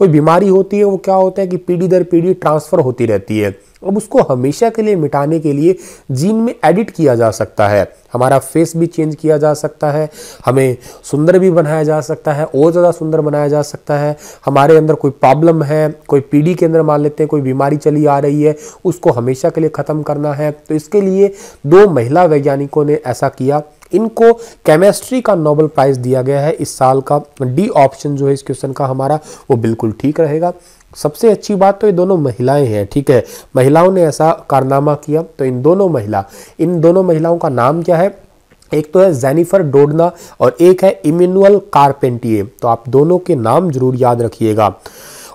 कोई बीमारी होती है वो क्या होता है कि पीढ़ी दर पीढ़ी ट्रांसफर होती रहती है अब उसको हमेशा के लिए मिटाने के लिए जीन में एडिट किया जा सकता है हमारा फेस भी चेंज किया जा सकता है हमें सुंदर भी बनाया जा सकता है और ज़्यादा सुंदर बनाया जा सकता है हमारे अंदर कोई प्रॉब्लम है कोई पीढ़ी के अंदर मान लेते हैं कोई बीमारी चली आ रही है उसको हमेशा के लिए ख़त्म करना है तो इसके लिए दो महिला वैज्ञानिकों ने ऐसा किया इनको केमिस्ट्री का नोबल प्राइज़ दिया गया है इस साल का डी ऑप्शन जो है इस क्वेश्चन का हमारा वो बिल्कुल ठीक रहेगा सबसे अच्छी बात तो ये दोनों महिलाएं हैं ठीक है महिलाओं ने ऐसा कारनामा किया तो इन दोनों महिला इन दोनों महिलाओं का नाम क्या है एक तो है जेनिफर डोडना और एक है इमिनुअल कारपेंटिए तो आप दोनों के नाम जरूर याद रखिएगा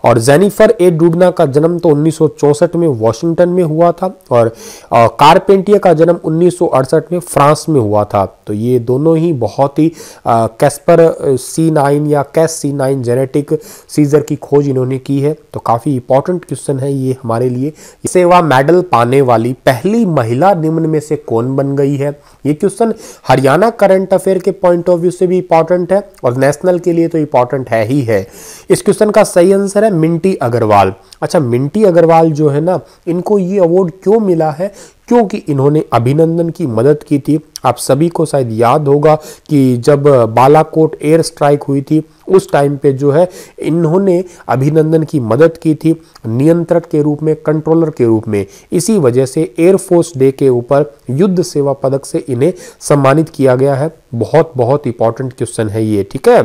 और जेनिफर ए डूडना का जन्म तो 1964 में वॉशिंगटन में हुआ था और कारपेंटिया का जन्म 1968 में फ्रांस में हुआ था तो ये दोनों ही बहुत ही कैस्पर सी नाइन या Cas C nine genetic scissor की खोज इन्होंने की है तो काफ़ी इंपॉर्टेंट क्वेश्चन है ये हमारे लिए सेवा मेडल पाने वाली पहली महिला निम्न में से कौन बन गई है ये क्वेश्चन हरियाणा करंट अफेयर के पॉइंट ऑफ व्यू से भी इंपॉर्टेंट है और नेशनल के लिए तो इंपॉर्टेंट है ही है इस क्वेश्चन का सही आंसर है मिंटी अग्रवाल अच्छा मिंटी अग्रवाल जो है ना इनको ये अवार्ड क्यों मिला है क्योंकि इन्होंने अभिनंदन की मदद की थी आप सभी को शायद याद होगा कि जब बालाकोट एयर स्ट्राइक हुई थी उस टाइम पे जो है इन्होंने अभिनंदन की मदद की थी नियंत्रक के रूप में कंट्रोलर के रूप में इसी वजह से एयरफोर्स डे के ऊपर युद्ध सेवा पदक से इन्हें सम्मानित किया गया है बहुत बहुत इंपॉर्टेंट क्वेश्चन है ये ठीक है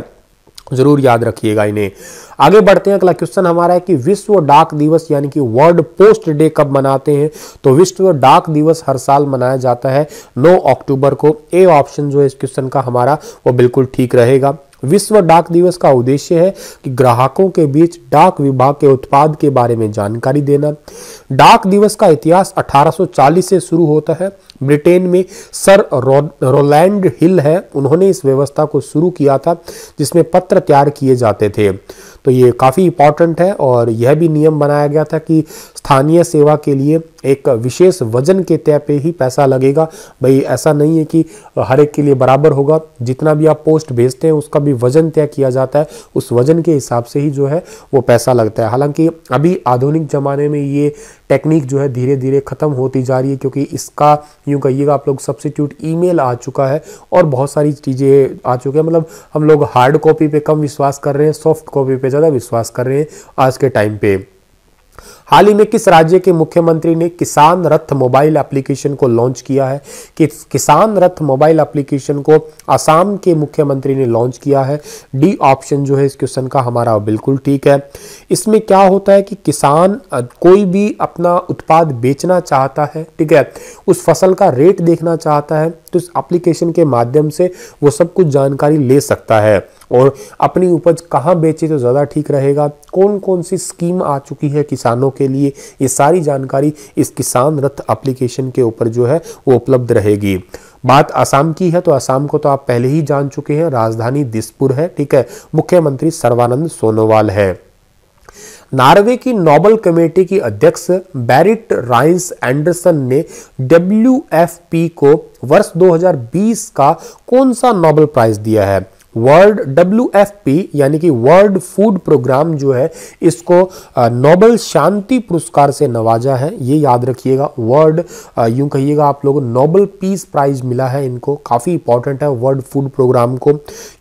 जरूर याद रखिएगा इन्हें आगे बढ़ते हैं अगला क्वेश्चन हमारा है कि विश्व डाक दिवस यानी कि वर्ल्ड पोस्ट डे कब मनाते हैं तो विश्व डाक दिवस हर साल मनाया जाता है 9 अक्टूबर को ए ऑप्शन जो है इस क्वेश्चन का हमारा वो बिल्कुल ठीक रहेगा विश्व डाक दिवस का उद्देश्य है कि ग्राहकों के बीच डाक विभाग के उत्पाद के बारे में जानकारी देना डाक दिवस का इतिहास 1840 से शुरू होता है ब्रिटेन में सर रोलैंड हिल है उन्होंने इस व्यवस्था को शुरू किया था जिसमें पत्र तैयार किए जाते थे तो ये काफ़ी इंपॉर्टेंट है और यह भी नियम बनाया गया था कि स्थानीय सेवा के लिए एक विशेष वजन के तय पे ही पैसा लगेगा भाई ऐसा नहीं है कि हर एक के लिए बराबर होगा जितना भी आप पोस्ट भेजते हैं उसका भी वजन तय किया जाता है उस वजन के हिसाब से ही जो है वो पैसा लगता है हालांकि अभी आधुनिक ज़माने में ये टेक्निक जो है धीरे धीरे ख़त्म होती जा रही है क्योंकि इसका यूँ कहिएगा आप लोग सब्सिट्यूट ईमेल आ चुका है और बहुत सारी चीज़ें आ चुकी हैं मतलब हम लोग हार्ड कॉपी पे कम विश्वास कर रहे हैं सॉफ्ट कॉपी पे ज़्यादा विश्वास कर रहे हैं आज के टाइम पे हाल ही में किस राज्य के मुख्यमंत्री ने किसान रथ मोबाइल एप्लीकेशन को लॉन्च किया है कि किसान रथ मोबाइल एप्लीकेशन को आसाम के मुख्यमंत्री ने लॉन्च किया है डी ऑप्शन जो है इस क्वेश्चन का हमारा बिल्कुल ठीक है इसमें क्या होता है कि किसान कोई भी अपना उत्पाद बेचना चाहता है ठीक है उस फसल का रेट देखना चाहता है तो इस एप्लीकेशन के माध्यम से वो सब कुछ जानकारी ले सकता है और अपनी उपज कहाँ बेचे तो ज़्यादा ठीक रहेगा कौन कौन सी स्कीम आ चुकी है किसानों के लिए ये सारी जानकारी इस किसान रथ एप्लीकेशन के ऊपर जो है वो उपलब्ध रहेगी बात असम की है तो असम को तो आप पहले ही जान चुके हैं राजधानी दिसपुर है ठीक है मुख्यमंत्री सर्वानंद सोनोवाल है नॉर्वे की नोबल कमेटी की अध्यक्ष बैरिट राइंस एंडरसन ने डब्ल्यू को वर्ष 2020 का कौन सा नोबल प्राइज दिया है वर्ल्ड डब्ल्यू यानी कि वर्ल्ड फूड प्रोग्राम जो है इसको नोबल शांति पुरस्कार से नवाजा है ये याद रखिएगा वर्ल्ड यूं कहिएगा आप लोग नोबल पीस प्राइज मिला है इनको काफ़ी इंपॉर्टेंट है वर्ल्ड फूड प्रोग्राम को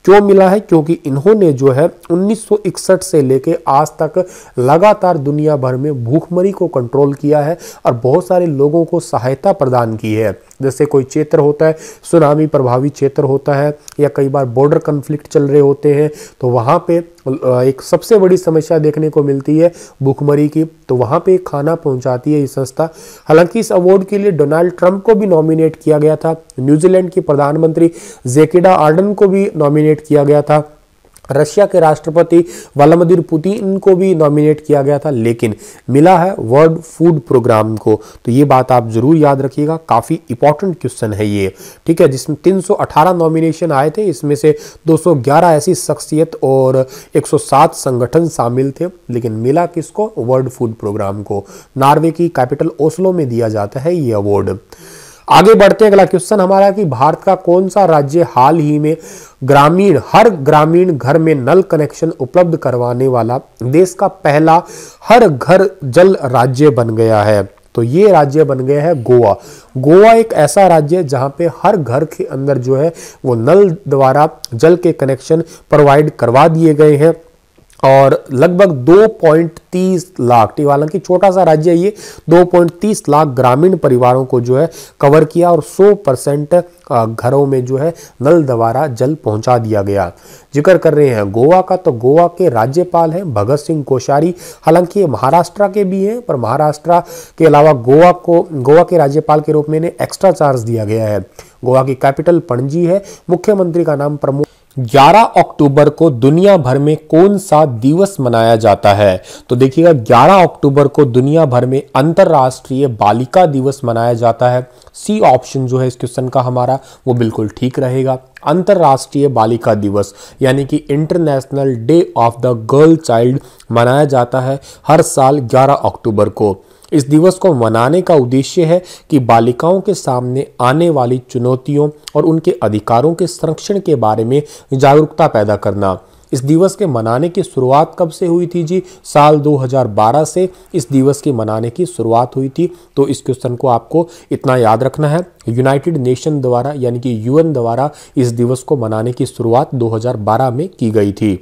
क्यों मिला है क्योंकि इन्होंने जो है 1961 से लेके आज तक लगातार दुनिया भर में भूखमरी को कंट्रोल किया है और बहुत सारे लोगों को सहायता प्रदान की है जैसे कोई क्षेत्र होता है सुनामी प्रभावी क्षेत्र होता है या कई बार बॉर्डर कन्फ्लिक्ट चल रहे होते हैं तो वहाँ पे एक सबसे बड़ी समस्या देखने को मिलती है भूखमरी की तो वहाँ पे खाना पहुँचाती है ये संस्था हालांकि इस अवार्ड के लिए डोनाल्ड ट्रंप को भी नॉमिनेट किया गया था न्यूजीलैंड की प्रधानमंत्री जेकिडा आर्डन को भी नॉमिनेट किया गया था रशिया के राष्ट्रपति वालादिर पुतिन को भी नॉमिनेट किया गया था लेकिन मिला है वर्ल्ड फूड प्रोग्राम को तो ये बात आप ज़रूर याद रखिएगा काफ़ी इंपॉर्टेंट क्वेश्चन है ये ठीक है जिसमें 318 नॉमिनेशन आए थे इसमें से 211 ऐसी शख्सियत और 107 संगठन शामिल थे लेकिन मिला किसको वर्ल्ड फूड प्रोग्राम को नॉर्वे की कैपिटल ओस्लो में दिया जाता है ये अवार्ड आगे बढ़ते हैं अगला क्वेश्चन हमारा कि भारत का कौन सा राज्य हाल ही में ग्रामीण हर ग्रामीण घर में नल कनेक्शन उपलब्ध करवाने वाला देश का पहला हर घर जल राज्य बन गया है तो ये राज्य बन गया है गोवा गोवा एक ऐसा राज्य है जहाँ पे हर घर के अंदर जो है वो नल द्वारा जल के कनेक्शन प्रोवाइड करवा दिए गए हैं और लगभग 2.30 लाख हालांकि छोटा सा राज्य है ये 2.30 लाख ग्रामीण परिवारों को जो है कवर किया और 100 परसेंट घरों में जो है नल द्वारा जल पहुंचा दिया गया जिक्र कर रहे हैं गोवा का तो गोवा के राज्यपाल हैं भगत सिंह कोश्यारी हालांकि ये महाराष्ट्र के भी हैं पर महाराष्ट्र के अलावा गोवा को गोवा के राज्यपाल के रूप में इन्हें एक्स्ट्रा चार्ज दिया गया है गोवा की कैपिटल पणजी है मुख्यमंत्री का नाम प्रमोद 11 अक्टूबर को दुनिया भर में कौन सा दिवस मनाया जाता है तो देखिएगा 11 अक्टूबर को दुनिया भर में अंतर्राष्ट्रीय बालिका दिवस मनाया जाता है सी ऑप्शन जो है इस क्वेश्चन का हमारा वो बिल्कुल ठीक रहेगा अंतर्राष्ट्रीय बालिका दिवस यानी कि international day of the girl child मनाया जाता है हर साल 11 अक्टूबर को इस दिवस को मनाने का उद्देश्य है कि बालिकाओं के सामने आने वाली चुनौतियों और उनके अधिकारों के संरक्षण के बारे में जागरूकता पैदा करना इस दिवस के मनाने की शुरुआत कब से हुई थी जी साल 2012 से इस दिवस के मनाने की शुरुआत हुई थी तो इस क्वेश्चन को आपको इतना याद रखना है यूनाइटेड नेशन द्वारा यानी कि यूएन द्वारा इस दिवस को मनाने की शुरुआत 2012 में की गई थी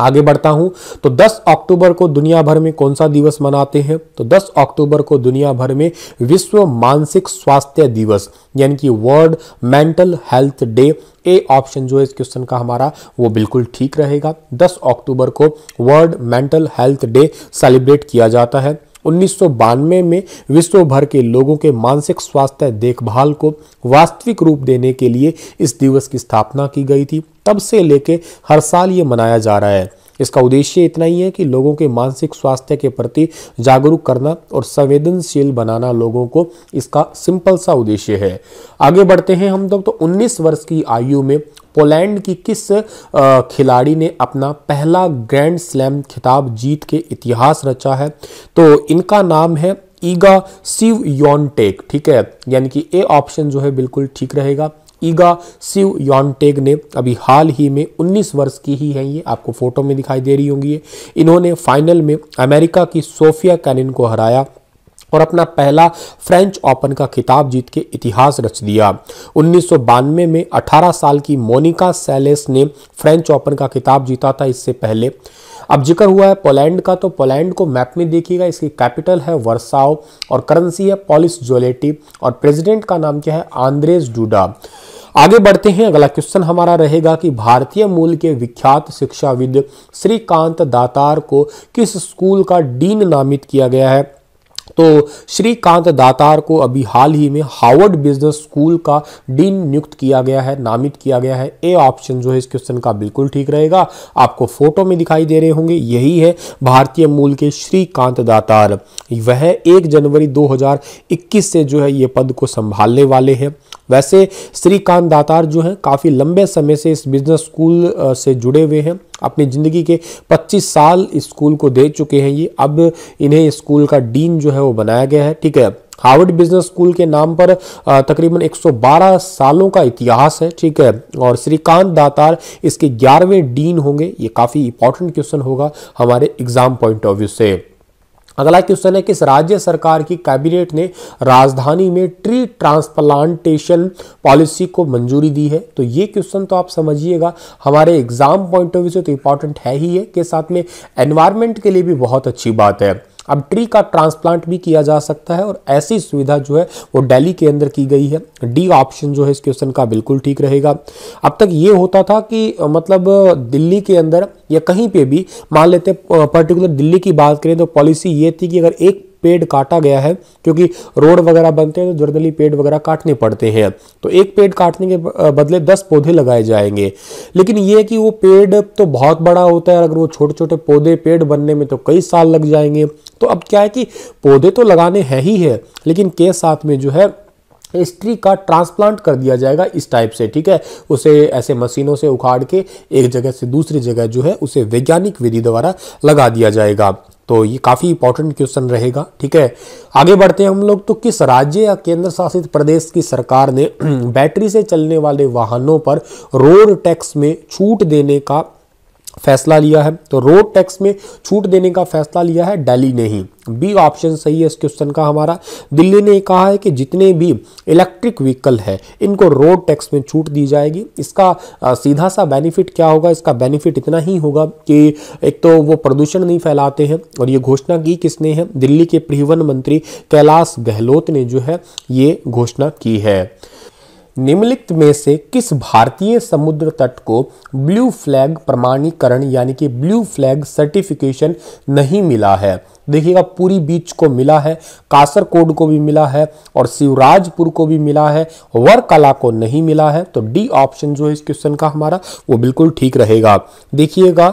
आगे बढ़ता हूं तो 10 अक्टूबर को दुनिया भर में कौन सा दिवस मनाते हैं तो 10 अक्टूबर को दुनिया भर में विश्व मानसिक स्वास्थ्य दिवस यानी कि world mental health day A option जो है इस क्वेश्चन का हमारा वो बिल्कुल ठीक रहेगा 10 अक्टूबर को world mental health day celebrate किया जाता है उन्नीस में विश्व भर के लोगों के मानसिक स्वास्थ्य देखभाल को वास्तविक रूप देने के लिए इस दिवस की स्थापना की गई थी तब से लेके हर साल ये मनाया जा रहा है इसका उद्देश्य इतना ही है कि लोगों के मानसिक स्वास्थ्य के प्रति जागरूक करना और संवेदनशील बनाना लोगों को इसका सिंपल सा उद्देश्य है आगे बढ़ते हैं हम लोग तो 19 वर्ष की आयु में पोलैंड की किस खिलाड़ी ने अपना पहला ग्रैंड स्लैम खिताब जीत के इतिहास रचा है तो इनका नाम है ईगा सिव यॉन टेक ठीक है यानी कि ए ऑप्शन जो है बिल्कुल ठीक रहेगा ईगा सिव योनटेग ने अभी हाल ही में 19 वर्ष की ही हैं ये आपको फोटो में दिखाई दे रही होंगी ये इन्होंने फाइनल में अमेरिका की सोफिया कैनिन को हराया और अपना पहला फ्रेंच ओपन का खिताब जीत के इतिहास रच दिया उन्नीस में 18 साल की मोनिका सेलेस ने फ्रेंच ओपन का खिताब जीता था इससे पहले अब जिक्र हुआ है पोलैंड का तो पोलैंड को मैप में देखिएगा इसकी कैपिटल है वर्साओ और करेंसी है पॉलिस जोलेटी और प्रेसिडेंट का नाम क्या है आंद्रेस डूडा आगे बढ़ते हैं अगला क्वेश्चन हमारा रहेगा कि भारतीय मूल के विख्यात शिक्षाविद श्रीकांत दातार को किस स्कूल का डीन नामित किया गया है तो श्रीकांत दातार को अभी हाल ही में हार्वर्ड बिजनेस स्कूल का डीन नियुक्त किया गया है नामित किया गया है ए ऑप्शन जो है इस क्वेश्चन का बिल्कुल ठीक रहेगा आपको फोटो में दिखाई दे रहे होंगे यही है भारतीय मूल के श्रीकांत दातार वह एक जनवरी 2021 से जो है ये पद को संभालने वाले हैं वैसे श्रीकांत दातार जो हैं काफ़ी लंबे समय से इस बिजनेस स्कूल से जुड़े हुए हैं अपनी ज़िंदगी के 25 साल इस स्कूल को दे चुके हैं ये अब इन्हें स्कूल का डीन जो है वो बनाया गया है ठीक है हार्वर्ड बिजनेस स्कूल के नाम पर तकरीबन 112 सालों का इतिहास है ठीक है और श्रीकांत दातार इसके ग्यारहवें डीन होंगे ये काफ़ी इंपॉर्टेंट क्वेश्चन होगा हमारे एग्जाम पॉइंट ऑफ व्यू से अगला क्वेश्चन है किस राज्य सरकार की कैबिनेट ने राजधानी में ट्री ट्रांसप्लांटेशन पॉलिसी को मंजूरी दी है तो ये क्वेश्चन तो आप समझिएगा हमारे एग्जाम पॉइंट ऑफ व्यू से तो इंपॉर्टेंट है ही है के साथ में एनवायरमेंट के लिए भी बहुत अच्छी बात है अब ट्री का ट्रांसप्लांट भी किया जा सकता है और ऐसी सुविधा जो है वो दिल्ली के अंदर की गई है डी ऑप्शन जो है इस क्वेश्चन का बिल्कुल ठीक रहेगा अब तक ये होता था कि मतलब दिल्ली के अंदर या कहीं पे भी मान लेते पर्टिकुलर दिल्ली की बात करें तो पॉलिसी ये थी कि अगर एक पेड़ काटा गया है क्योंकि रोड वगैरह बनते हैं तो जर्नली पेड़ वगैरह काटने पड़ते हैं तो एक पेड़ काटने के बदले दस पौधे लगाए जाएंगे लेकिन ये कि वो पेड़ तो बहुत बड़ा होता है अगर वो छोटे छोटे पौधे पेड़ बनने में तो कई साल लग जाएंगे तो अब क्या है कि पौधे तो लगाने हैं ही है लेकिन के साथ में जो है इस ट्री का ट्रांसप्लांट कर दिया जाएगा इस टाइप से ठीक है उसे ऐसे मशीनों से उखाड़ के एक जगह से दूसरी जगह जो है उसे वैज्ञानिक विधि द्वारा लगा दिया जाएगा तो ये काफ़ी इंपॉर्टेंट क्वेश्चन रहेगा ठीक है आगे बढ़ते हैं हम लोग तो किस राज्य या केंद्र शासित प्रदेश की सरकार ने [clears throat] बैटरी से चलने वाले वाहनों पर रोड टैक्स में छूट देने का फैसला लिया है तो रोड टैक्स में छूट देने का फैसला लिया है दिल्ली ने ही बी ऑप्शन सही है इस क्वेश्चन का हमारा दिल्ली ने कहा है कि जितने भी इलेक्ट्रिक व्हीकल है इनको रोड टैक्स में छूट दी जाएगी इसका सीधा सा बेनिफिट क्या होगा इसका बेनिफिट इतना ही होगा कि एक तो वो प्रदूषण नहीं फैलाते हैं और ये घोषणा की किसने है दिल्ली के परिवहन मंत्री कैलाश गहलोत ने जो है ये घोषणा की है निम्नलिखित में से किस भारतीय समुद्र तट को ब्लू फ्लैग प्रमाणीकरण यानी कि ब्लू फ्लैग सर्टिफिकेशन नहीं मिला है देखिएगा पूरी बीच को मिला है कासरकोड को भी मिला है और शिवराजपुर को भी मिला है वरकला को नहीं मिला है तो डी ऑप्शन जो है इस क्वेश्चन का हमारा वो बिल्कुल ठीक रहेगा देखिएगा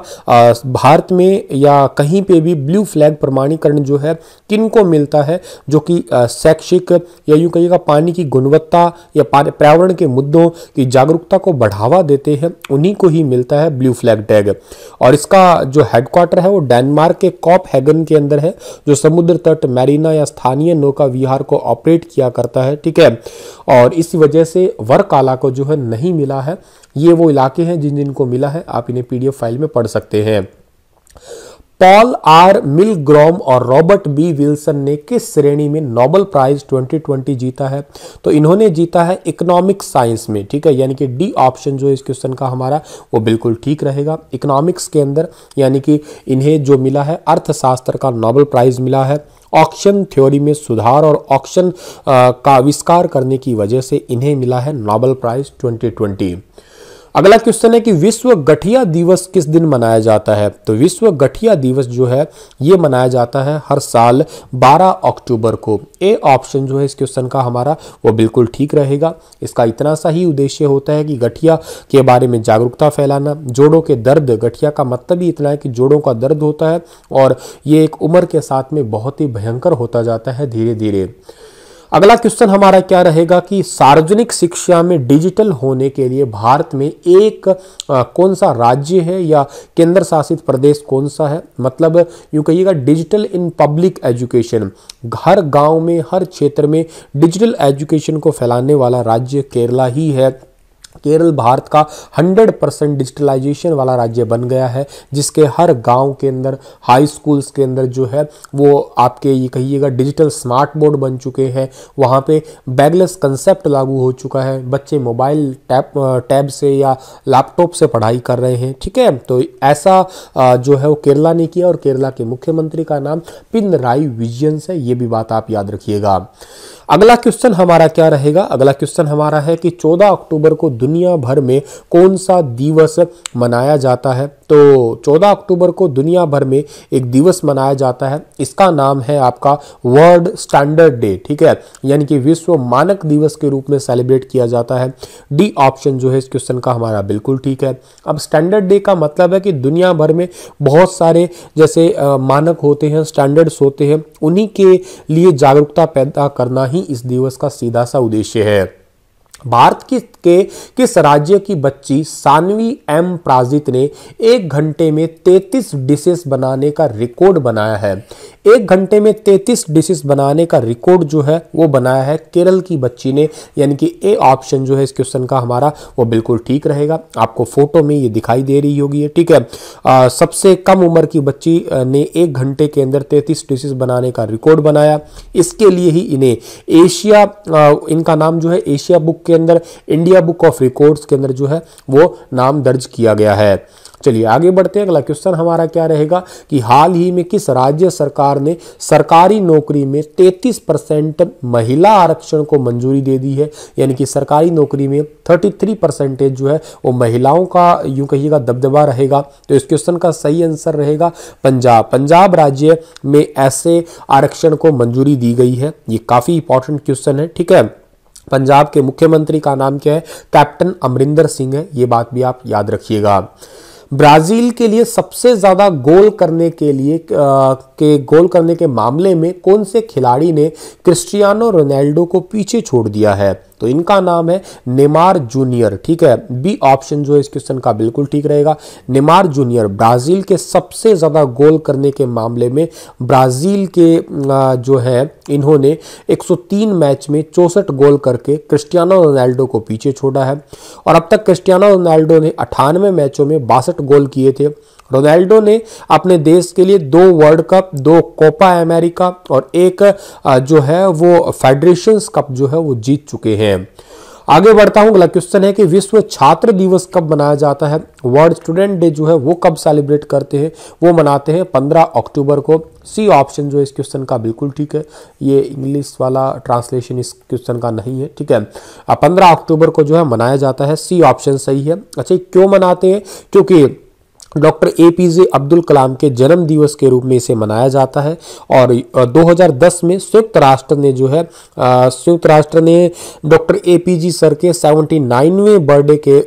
भारत में या कहीं पे भी ब्लू फ्लैग प्रमाणीकरण जो है किन को मिलता है जो कि शैक्षिक या यूँ कहिएगा पानी की गुणवत्ता या पर्यावरण के मुद्दों की जागरूकता को बढ़ावा देते हैं उन्हीं को ही मिलता है ब्लू फ्लैग टैग और इसका जो हेडक्वार्टर है वो डेनमार्क के कॉप हैगन के अंदर है जो समुद्र तट मैरीना या स्थानीय नौका विहार को ऑपरेट किया करता है ठीक है और इस वजह से वर्काला को जो है नहीं मिला है ये वो इलाके हैं जिन जिनको मिला है आप इन्हें पीडीएफ फाइल में पढ़ सकते हैं पॉल आर मिलग्रॉम और रॉबर्ट बी विल्सन ने किस श्रेणी में नोबल प्राइज 2020 जीता है तो इन्होंने जीता है इकोनॉमिक साइंस में ठीक है यानी कि डी ऑप्शन जो इस क्वेश्चन का हमारा वो बिल्कुल ठीक रहेगा इकोनॉमिक्स के अंदर यानी कि इन्हें जो मिला है अर्थशास्त्र का नोबल प्राइज मिला है ऑक्शन थ्योरी में सुधार और ऑक्शन का आविष्कार करने की वजह से इन्हें मिला है नोबल प्राइज ट्वेंटी अगला क्वेश्चन है कि विश्व गठिया दिवस किस दिन मनाया जाता है तो विश्व गठिया दिवस जो है ये मनाया जाता है हर साल 12 अक्टूबर को ए ऑप्शन जो है इस क्वेश्चन का हमारा वो बिल्कुल ठीक रहेगा इसका इतना सा ही उद्देश्य होता है कि गठिया के बारे में जागरूकता फैलाना जोड़ों के दर्द गठिया का मतलब ही इतना है कि जोड़ों का दर्द होता है और ये एक उम्र के साथ में बहुत ही भयंकर होता जाता है धीरे धीरे अगला क्वेश्चन हमारा क्या रहेगा कि सार्वजनिक शिक्षा में डिजिटल होने के लिए भारत में एक आ, कौन सा राज्य है या केंद्र शासित प्रदेश कौन सा है मतलब यूँ कहिएगा डिजिटल इन पब्लिक एजुकेशन हर गांव में हर क्षेत्र में डिजिटल एजुकेशन को फैलाने वाला राज्य केरला ही है केरल भारत का 100 परसेंट डिजिटलाइजेशन वाला राज्य बन गया है जिसके हर गांव के अंदर हाई स्कूल्स के अंदर जो है वो आपके ये कहिएगा डिजिटल स्मार्ट बोर्ड बन चुके हैं वहाँ पे बैगलेस कंसेप्ट लागू हो चुका है बच्चे मोबाइल टैब टैब से या लैपटॉप से पढ़ाई कर रहे हैं ठीक है तो ऐसा जो है वो केरला ने किया और केरला के मुख्यमंत्री का नाम पिन राई विजियंस है ये भी बात आप याद रखिएगा अगला क्वेश्चन हमारा क्या रहेगा अगला क्वेश्चन हमारा है कि 14 अक्टूबर को दुनिया भर में कौन सा दिवस मनाया जाता है तो 14 अक्टूबर को दुनिया भर में एक दिवस मनाया जाता है इसका नाम है आपका वर्ल्ड स्टैंडर्ड डे ठीक है यानी कि विश्व मानक दिवस के रूप में सेलिब्रेट किया जाता है डी ऑप्शन जो है इस क्वेश्चन का हमारा बिल्कुल ठीक है अब स्टैंडर्ड डे का मतलब है कि दुनिया भर में बहुत सारे जैसे मानक होते हैं स्टैंडर्ड्स होते हैं उन्हीं के लिए जागरूकता पैदा करना ही ही इस दिवस का सीधा सा उद्देश्य है भारत की के किस राज्य की बच्ची सानवी एम प्राजित ने एक घंटे में 33 डिशेस बनाने का रिकॉर्ड बनाया है एक घंटे में 33 डिशेस बनाने का रिकॉर्ड जो है वो बनाया है केरल की बच्ची ने यानी कि ए ऑप्शन जो है इस क्वेश्चन का हमारा वो बिल्कुल ठीक रहेगा आपको फोटो में ये दिखाई दे रही होगी ठीक है आ, सबसे कम उम्र की बच्ची ने एक घंटे के अंदर तैतीस डिशेज बनाने का रिकॉर्ड बनाया इसके लिए ही इन्हें एशिया आ, इनका नाम जो है एशिया बुक के अंदर इंडिया बुक ऑफ रिकॉर्ड्स के अंदर जो है वो नाम दर्ज किया गया है चलिए आगे बढ़ते हैं अगला क्वेश्चन हमारा क्या रहेगा कि हाल ही में किस राज्य सरकार ने सरकारी नौकरी में 33 परसेंट महिला आरक्षण को मंजूरी दे दी है यानी कि सरकारी नौकरी में 33 परसेंटेज जो है वो महिलाओं का यूं कहिएगा दबदबा रहेगा तो इस क्वेश्चन का सही आंसर रहेगा पंजाब पंजाब राज्य में ऐसे आरक्षण को मंजूरी दी गई है ये काफ़ी इंपॉर्टेंट क्वेश्चन है ठीक है पंजाब के मुख्यमंत्री का नाम क्या है कैप्टन अमरिंदर सिंह है ये बात भी आप याद रखिएगा ब्राजील के लिए सबसे ज़्यादा गोल करने के लिए आ, के गोल करने के मामले में कौन से खिलाड़ी ने क्रिस्टियानो रोनाल्डो को पीछे छोड़ दिया है तो इनका नाम है नेमार जूनियर ठीक है बी ऑप्शन जो है इस क्वेश्चन का बिल्कुल ठीक रहेगा नेमार जूनियर ब्राजील के सबसे ज़्यादा गोल करने के मामले में ब्राजील के जो है इन्होंने 103 मैच में चौसठ गोल करके क्रिस्टियानो रोनाल्डो को पीछे छोड़ा है और अब तक क्रिस्टियानो रोनाल्डो ने अठानवे मैचों में बासठ गोल किए थे रोनाल्डो ने अपने देश के लिए दो वर्ल्ड कप दो कोपा अमेरिका और एक जो है वो फेडरेशंस कप जो है वो जीत चुके हैं हैं आगे बढ़ता हूं अगला क्वेश्चन है कि विश्व छात्र दिवस कब मनाया जाता है वर्ल्ड स्टूडेंट डे जो है वो कब सेलिब्रेट करते हैं वो मनाते हैं 15 अक्टूबर को सी ऑप्शन जो इस क्वेश्चन का बिल्कुल ठीक है ये इंग्लिश वाला ट्रांसलेशन इस क्वेश्चन का नहीं है ठीक है 15 अक्टूबर को जो है मनाया जाता है सी ऑप्शन सही है अच्छा क्यों मनाते हैं क्योंकि doctor A P J Abdul Kalam के जन्म दिवस के रूप में इसे मनाया जाता है और 2010 में संयुक्त राष्ट्र ने जो है संयुक्त राष्ट्र ने doctor A P J sir के सेवेंटी नाइनवें बर्थडे के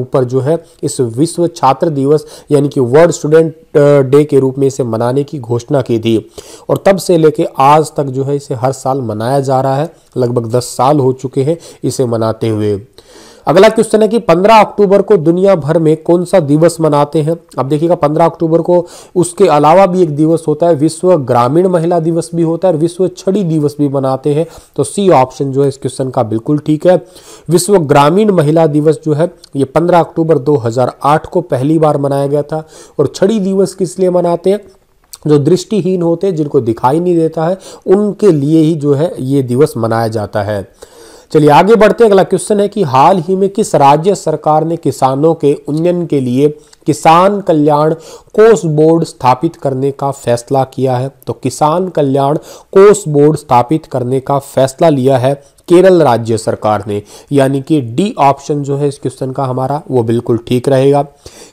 ऊपर जो है इस विश्व छात्र दिवस यानी कि वर्ल्ड स्टूडेंट डे के रूप में इसे मनाने की घोषणा की थी और तब से लेके आज तक जो है इसे हर साल मनाया जा रहा है लगभग दस साल हो चुके हैं इसे मनाते हुए अगला क्वेश्चन है कि 15 अक्टूबर को दुनिया भर में कौन सा दिवस मनाते हैं अब देखिएगा 15 अक्टूबर को उसके अलावा भी एक दिवस होता है विश्व ग्रामीण महिला दिवस भी होता है और विश्व छड़ी दिवस भी मनाते हैं तो सी ऑप्शन जो है इस क्वेश्चन का बिल्कुल ठीक है विश्व ग्रामीण महिला दिवस जो है ये पंद्रह अक्टूबर 2008 को पहली बार मनाया गया था और छड़ी दिवस किस लिए मनाते हैं जो दृष्टिहीन होते हैं जिनको दिखाई नहीं देता है उनके लिए ही जो है ये दिवस मनाया जाता है चलिए आगे बढ़ते हैं अगला क्वेश्चन है कि हाल ही में किस राज्य सरकार ने किसानों के उन्नयन के लिए किसान कल्याण कोष बोर्ड स्थापित करने का फैसला किया है तो किसान कल्याण कोष बोर्ड स्थापित करने का फैसला लिया है केरल राज्य सरकार ने यानी कि डी ऑप्शन जो है इस क्वेश्चन का हमारा वो बिल्कुल ठीक रहेगा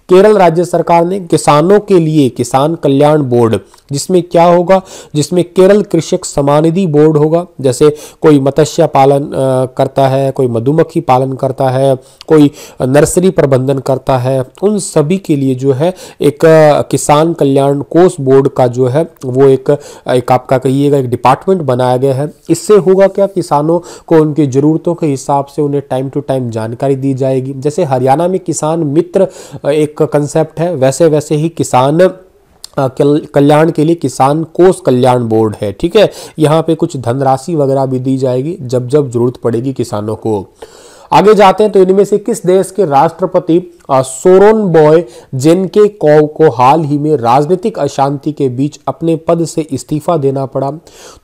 केरल राज्य सरकार ने किसानों के लिए किसान कल्याण बोर्ड जिसमें क्या होगा जिसमें केरल कृषक समानिधि बोर्ड होगा जैसे कोई मत्स्य पालन करता है कोई मधुमक्खी पालन करता है कोई नर्सरी प्रबंधन करता है उन सभी के लिए जो है एक किसान कल्याण कोष बोर्ड का जो है वो एक एक आपका कहिएगा एक डिपार्टमेंट बनाया गया है इससे होगा क्या किसानों को उनकी ज़रूरतों के हिसाब से उन्हें टाइम टू टाइम जानकारी दी जाएगी जैसे हरियाणा में किसान मित्र एक कंसेप्ट है वैसे वैसे ही किसान कल्याण के लिए किसान कोष कल्याण बोर्ड है ठीक है यहाँ पे कुछ धनराशि वगैरह भी दी जाएगी जब जब जरूरत पड़ेगी किसानों को आगे जाते हैं तो इनमें से किस देश के राष्ट्रपति सोरोन बॉय जेनके कौ को हाल ही में राजनीतिक अशांति के बीच अपने पद से इस्तीफा देना पड़ा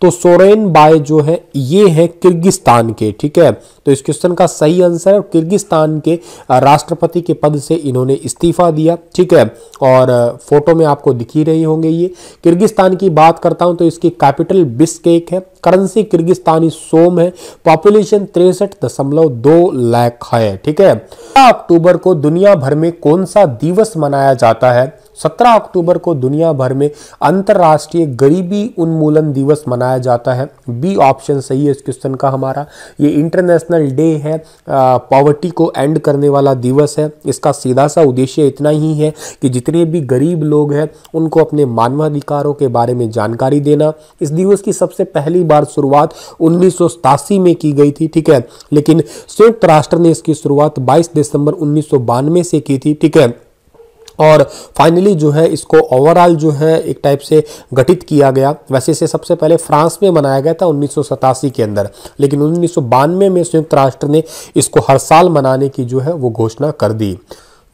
तो सोरेन बाय जो है ये है किर्गिस्तान के ठीक है तो इस क्वेश्चन का सही आंसर है किर्गिस्तान के राष्ट्रपति के पद से इन्होंने इस्तीफा दिया ठीक है और फोटो में आपको दिख ही रही होंगे ये किर्गिस्तान की बात करता हूं तो इसकी कैपिटल बिस्केक है करेंसी किर्गिस्तानी सोम है पॉपुलेशन तिरसठ दशमलव दो लाख है ठीक है अक्टूबर को दुनिया दुनिया भर में कौन सा दिवस मनाया जाता है 17 अक्टूबर को दुनिया भर में अंतर्राष्ट्रीय गरीबी उन्मूलन दिवस मनाया जाता है बी ऑप्शन सही है इस क्वेश्चन का हमारा ये इंटरनेशनल डे है पॉवर्टी को एंड करने वाला दिवस है इसका सीधा सा उद्देश्य इतना ही है कि जितने भी गरीब लोग हैं उनको अपने मानवाधिकारों के बारे में जानकारी देना इस दिवस की सबसे पहली बार शुरुआत उन्नीस में की गई थी ठीक है लेकिन संयुक्त राष्ट्र ने इसकी शुरुआत 22 दिसंबर उन्नीस से की थी ठीक है और फाइनली जो है इसको ओवरऑल जो है एक टाइप से गठित किया गया वैसे इसे सबसे पहले फ्रांस में मनाया गया था उन्नीस के अंदर लेकिन उन्नीस में संयुक्त राष्ट्र ने इसको हर साल मनाने की जो है वो घोषणा कर दी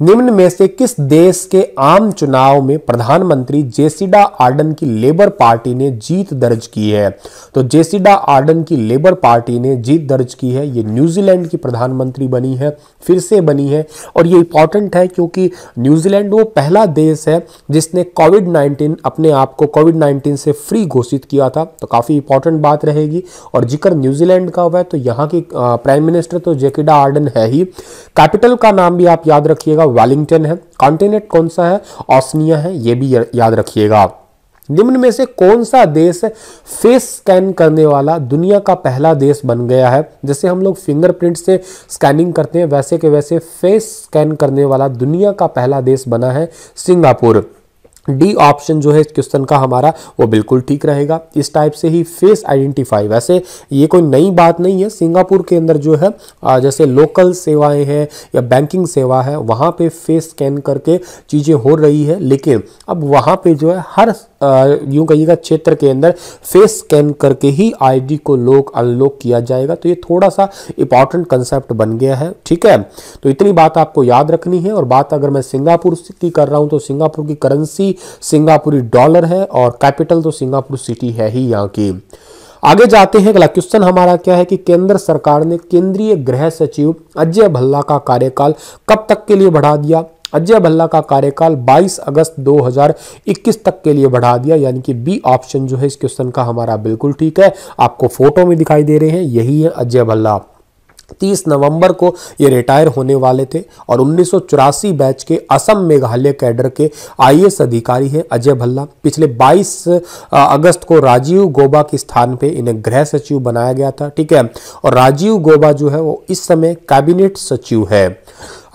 निम्न में से किस देश के आम चुनाव में प्रधानमंत्री जेसिडा आर्डन की लेबर पार्टी ने जीत दर्ज की है तो जेसिडा आर्डन की लेबर पार्टी ने जीत दर्ज की है ये न्यूजीलैंड की प्रधानमंत्री बनी है फिर से बनी है और ये इंपॉर्टेंट है क्योंकि न्यूजीलैंड वो पहला देश है जिसने कोविड नाइन्टीन अपने आप को कोविड नाइन्टीन से फ्री घोषित किया था तो काफ़ी इंपॉर्टेंट बात रहेगी और जिक्र न्यूजीलैंड का हुआ है तो यहाँ की प्राइम मिनिस्टर तो जेकिडा आर्डन है ही कैपिटल का नाम भी आप याद रखिएगा वेलिंगटन है कॉन्टिनेंट कौन सा है ऑस्निया है ये भी याद रखिएगा निम्न में से कौन सा देश फेस स्कैन करने वाला दुनिया का पहला देश बन गया है जैसे हम लोग फिंगरप्रिंट से स्कैनिंग करते हैं वैसे के वैसे फेस स्कैन करने वाला दुनिया का पहला देश बना है सिंगापुर डी ऑप्शन जो है इस क्वेश्चन का हमारा वो बिल्कुल ठीक रहेगा इस टाइप से ही फेस आइडेंटिफाई वैसे ये कोई नई बात नहीं है सिंगापुर के अंदर जो है जैसे लोकल सेवाएं हैं या बैंकिंग सेवा है वहाँ पे फेस स्कैन करके चीज़ें हो रही है लेकिन अब वहाँ पे जो है हर यूँ कहिएगा क्षेत्र के अंदर फेस स्कैन करके ही आईडी को लोक अनलॉक किया जाएगा तो ये थोड़ा सा इंपॉर्टेंट कंसेप्ट बन गया है ठीक है तो इतनी बात आपको याद रखनी है और बात अगर मैं सिंगापुर की कर रहा हूँ तो सिंगापुर की करेंसी सिंगापुरी डॉलर है और कैपिटल तो सिंगापुर सिटी है ही यहाँ की आगे जाते हैं अगला क्वेश्चन हमारा क्या है कि केंद्र सरकार ने केंद्रीय गृह सचिव अजय भल्ला का कार्यकाल कब तक के लिए बढ़ा दिया अजय भल्ला का कार्यकाल 22 अगस्त 2021 तक के लिए बढ़ा दिया यानी कि बी ऑप्शन जो है इस क्वेश्चन का हमारा बिल्कुल ठीक है आपको फोटो में दिखाई दे रहे हैं यही है अजय भल्ला 30 नवंबर को ये रिटायर होने वाले थे और उन्नीस बैच के असम मेघालय कैडर के आईएएस अधिकारी हैं अजय भल्ला पिछले 22 अगस्त को राजीव गोबा के स्थान पे इन्हें गृह सचिव बनाया गया था ठीक है और राजीव गोबा जो है वो इस समय कैबिनेट सचिव है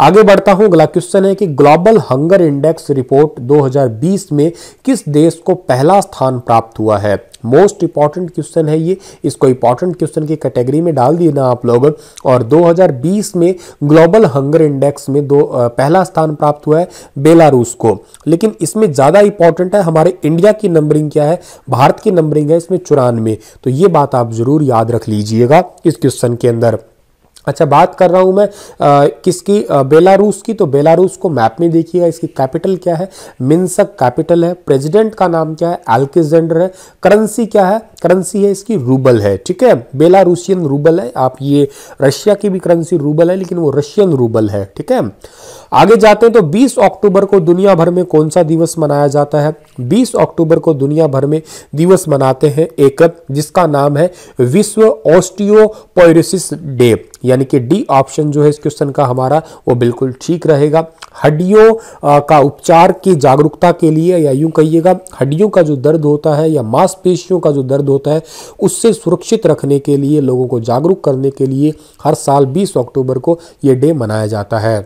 आगे बढ़ता हूं अगला क्वेश्चन है कि ग्लोबल हंगर इंडेक्स रिपोर्ट 2020 में किस देश को पहला स्थान प्राप्त हुआ है मोस्ट इंपॉर्टेंट क्वेश्चन है ये इसको इंपॉर्टेंट क्वेश्चन की कैटेगरी में डाल दिए ना आप लोग और 2020 में ग्लोबल हंगर इंडेक्स में दो पहला स्थान प्राप्त हुआ है बेलारूस को लेकिन इसमें ज़्यादा इंपॉर्टेंट है हमारे इंडिया की नंबरिंग क्या है भारत की नंबरिंग है इसमें चौरानवे तो ये बात आप ज़रूर याद रख लीजिएगा इस क्वेश्चन के अंदर अच्छा बात कर रहा हूँ मैं आ, किसकी आ, बेलारूस की तो बेलारूस को मैप में देखिएगा इसकी कैपिटल क्या है मिनसक कैपिटल है प्रेसिडेंट का नाम क्या है एल्केजेंडर है करेंसी क्या है करेंसी है इसकी रूबल है ठीक है बेलारूसियन रूबल है आप ये रशिया की भी करेंसी रूबल है लेकिन वो रशियन रूबल है ठीक है आगे जाते हैं तो 20 अक्टूबर को दुनिया भर में कौन सा दिवस मनाया जाता है 20 अक्टूबर को दुनिया भर में दिवस मनाते हैं एक जिसका नाम है विश्व ऑस्टियोपोरिस डे यानी कि डी ऑप्शन जो है इस क्वेश्चन का हमारा वो बिल्कुल ठीक रहेगा हड्डियों का उपचार की जागरूकता के लिए या यूं कहिएगा हड्डियों का जो दर्द होता है या मांसपेशियों का जो दर्द होता है उससे सुरक्षित रखने के लिए लोगों को जागरूक करने के लिए हर साल 20 अक्टूबर को ये डे मनाया जाता है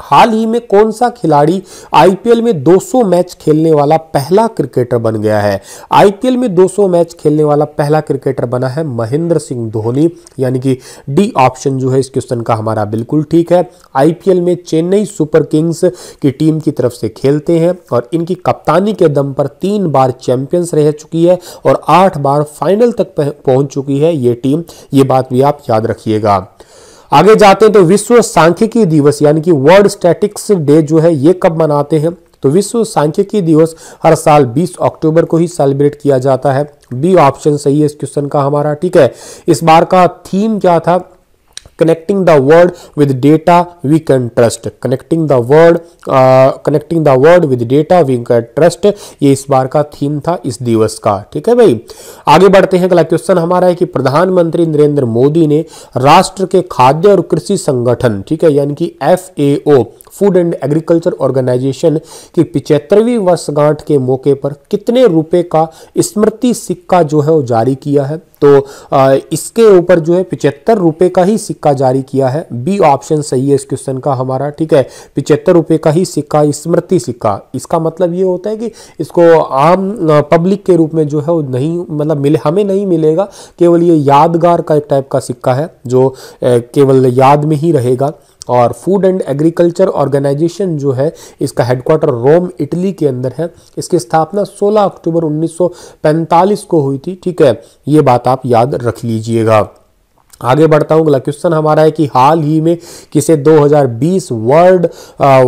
हाल ही में कौन सा खिलाड़ी आईपीएल में 200 मैच खेलने वाला पहला क्रिकेटर बन गया है आईपीएल में 200 मैच खेलने वाला पहला क्रिकेटर बना है महेंद्र सिंह धोनी यानी कि डी ऑप्शन जो है इस क्वेश्चन का हमारा बिल्कुल ठीक है आईपीएल में चेन्नई सुपर किंग्स की टीम की तरफ से खेलते हैं और इनकी कप्तानी के दम पर तीन बार चैंपियंस रह चुकी है और आठ बार फाइनल तक पहुंच चुकी है ये टीम ये बात भी आप याद रखिएगा आगे जाते हैं तो विश्व सांख्यिकी दिवस यानी कि वर्ल्ड स्टैटिक्स डे जो है ये कब मनाते हैं तो विश्व सांख्यिकी दिवस हर साल 20 अक्टूबर को ही सेलिब्रेट किया जाता है बी ऑप्शन सही है इस क्वेश्चन का हमारा ठीक है इस बार का थीम क्या था connecting the word with data we can trust connecting the word uh, connecting the word with data we can trust ये इस बार का थीम था इस दिवस का ठीक है भाई आगे बढ़ते हैं अगला क्वेश्चन हमारा है कि प्रधानमंत्री नरेंद्र मोदी ने राष्ट्र के खाद्य और कृषि संगठन ठीक है यानी कि F food and agriculture organisation की पिचहत्तरवीं वर्षगांठ के मौके पर कितने रुपए का स्मृति सिक्का जो है वो जारी किया है तो इसके ऊपर जो है पिचहत्तर रुपये का ही सिक्का जारी किया है बी ऑप्शन सही है इस क्वेश्चन का हमारा ठीक है पिचहत्तर रुपये का ही सिक्का स्मृति सिक्का इसका मतलब ये होता है कि इसको आम पब्लिक के रूप में जो है वो नहीं मतलब मिले हमें नहीं मिलेगा केवल ये यादगार का एक टाइप का सिक्का है जो केवल याद में ही रहेगा और फूड एंड एग्रीकल्चर ऑर्गेनाइजेशन जो है इसका हेडक्वार्टर रोम इटली के अंदर है इसकी स्थापना 16 अक्टूबर 1945 को हुई थी ठीक है ये बात आप याद रख लीजिएगा आगे बढ़ता हूँ अगला क्वेश्चन हमारा है कि हाल ही में किसे 2020 world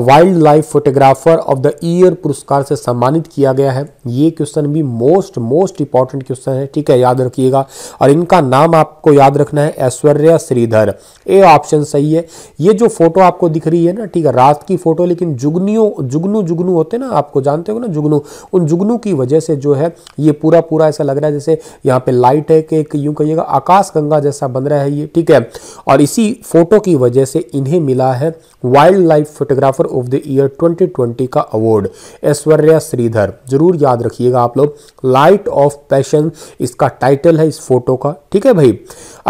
wildlife photographer of the year पुरस्कार से सम्मानित किया गया है ये क्वेश्चन भी मोस्ट मोस्ट इंपॉर्टेंट क्वेश्चन है ठीक है याद रखिएगा और इनका नाम आपको याद रखना है ऐश्वर्या श्रीधर ए ऑप्शन सही है ये जो फोटो आपको दिख रही है ना ठीक है रात की फोटो लेकिन जुगनियों जुगनू जुगनू होते ना आपको जानते हो ना जुगनू उन जुगनू की वजह से जो है ये पूरा पूरा ऐसा लग रहा है जैसे यहाँ पे लाइट है कि यूँ कहिएगा आकाश गंगा जैसा बन रहा है वगैरह है ये ठीक है और इसी फोटो की वजह से इन्हें मिला है wildlife photographer of the year 2020 का अवार्ड ऐश्वर्या श्रीधर जरूर याद रखिएगा आप लोग लाइट ऑफ पैशन इसका टाइटल है इस फोटो का ठीक है भाई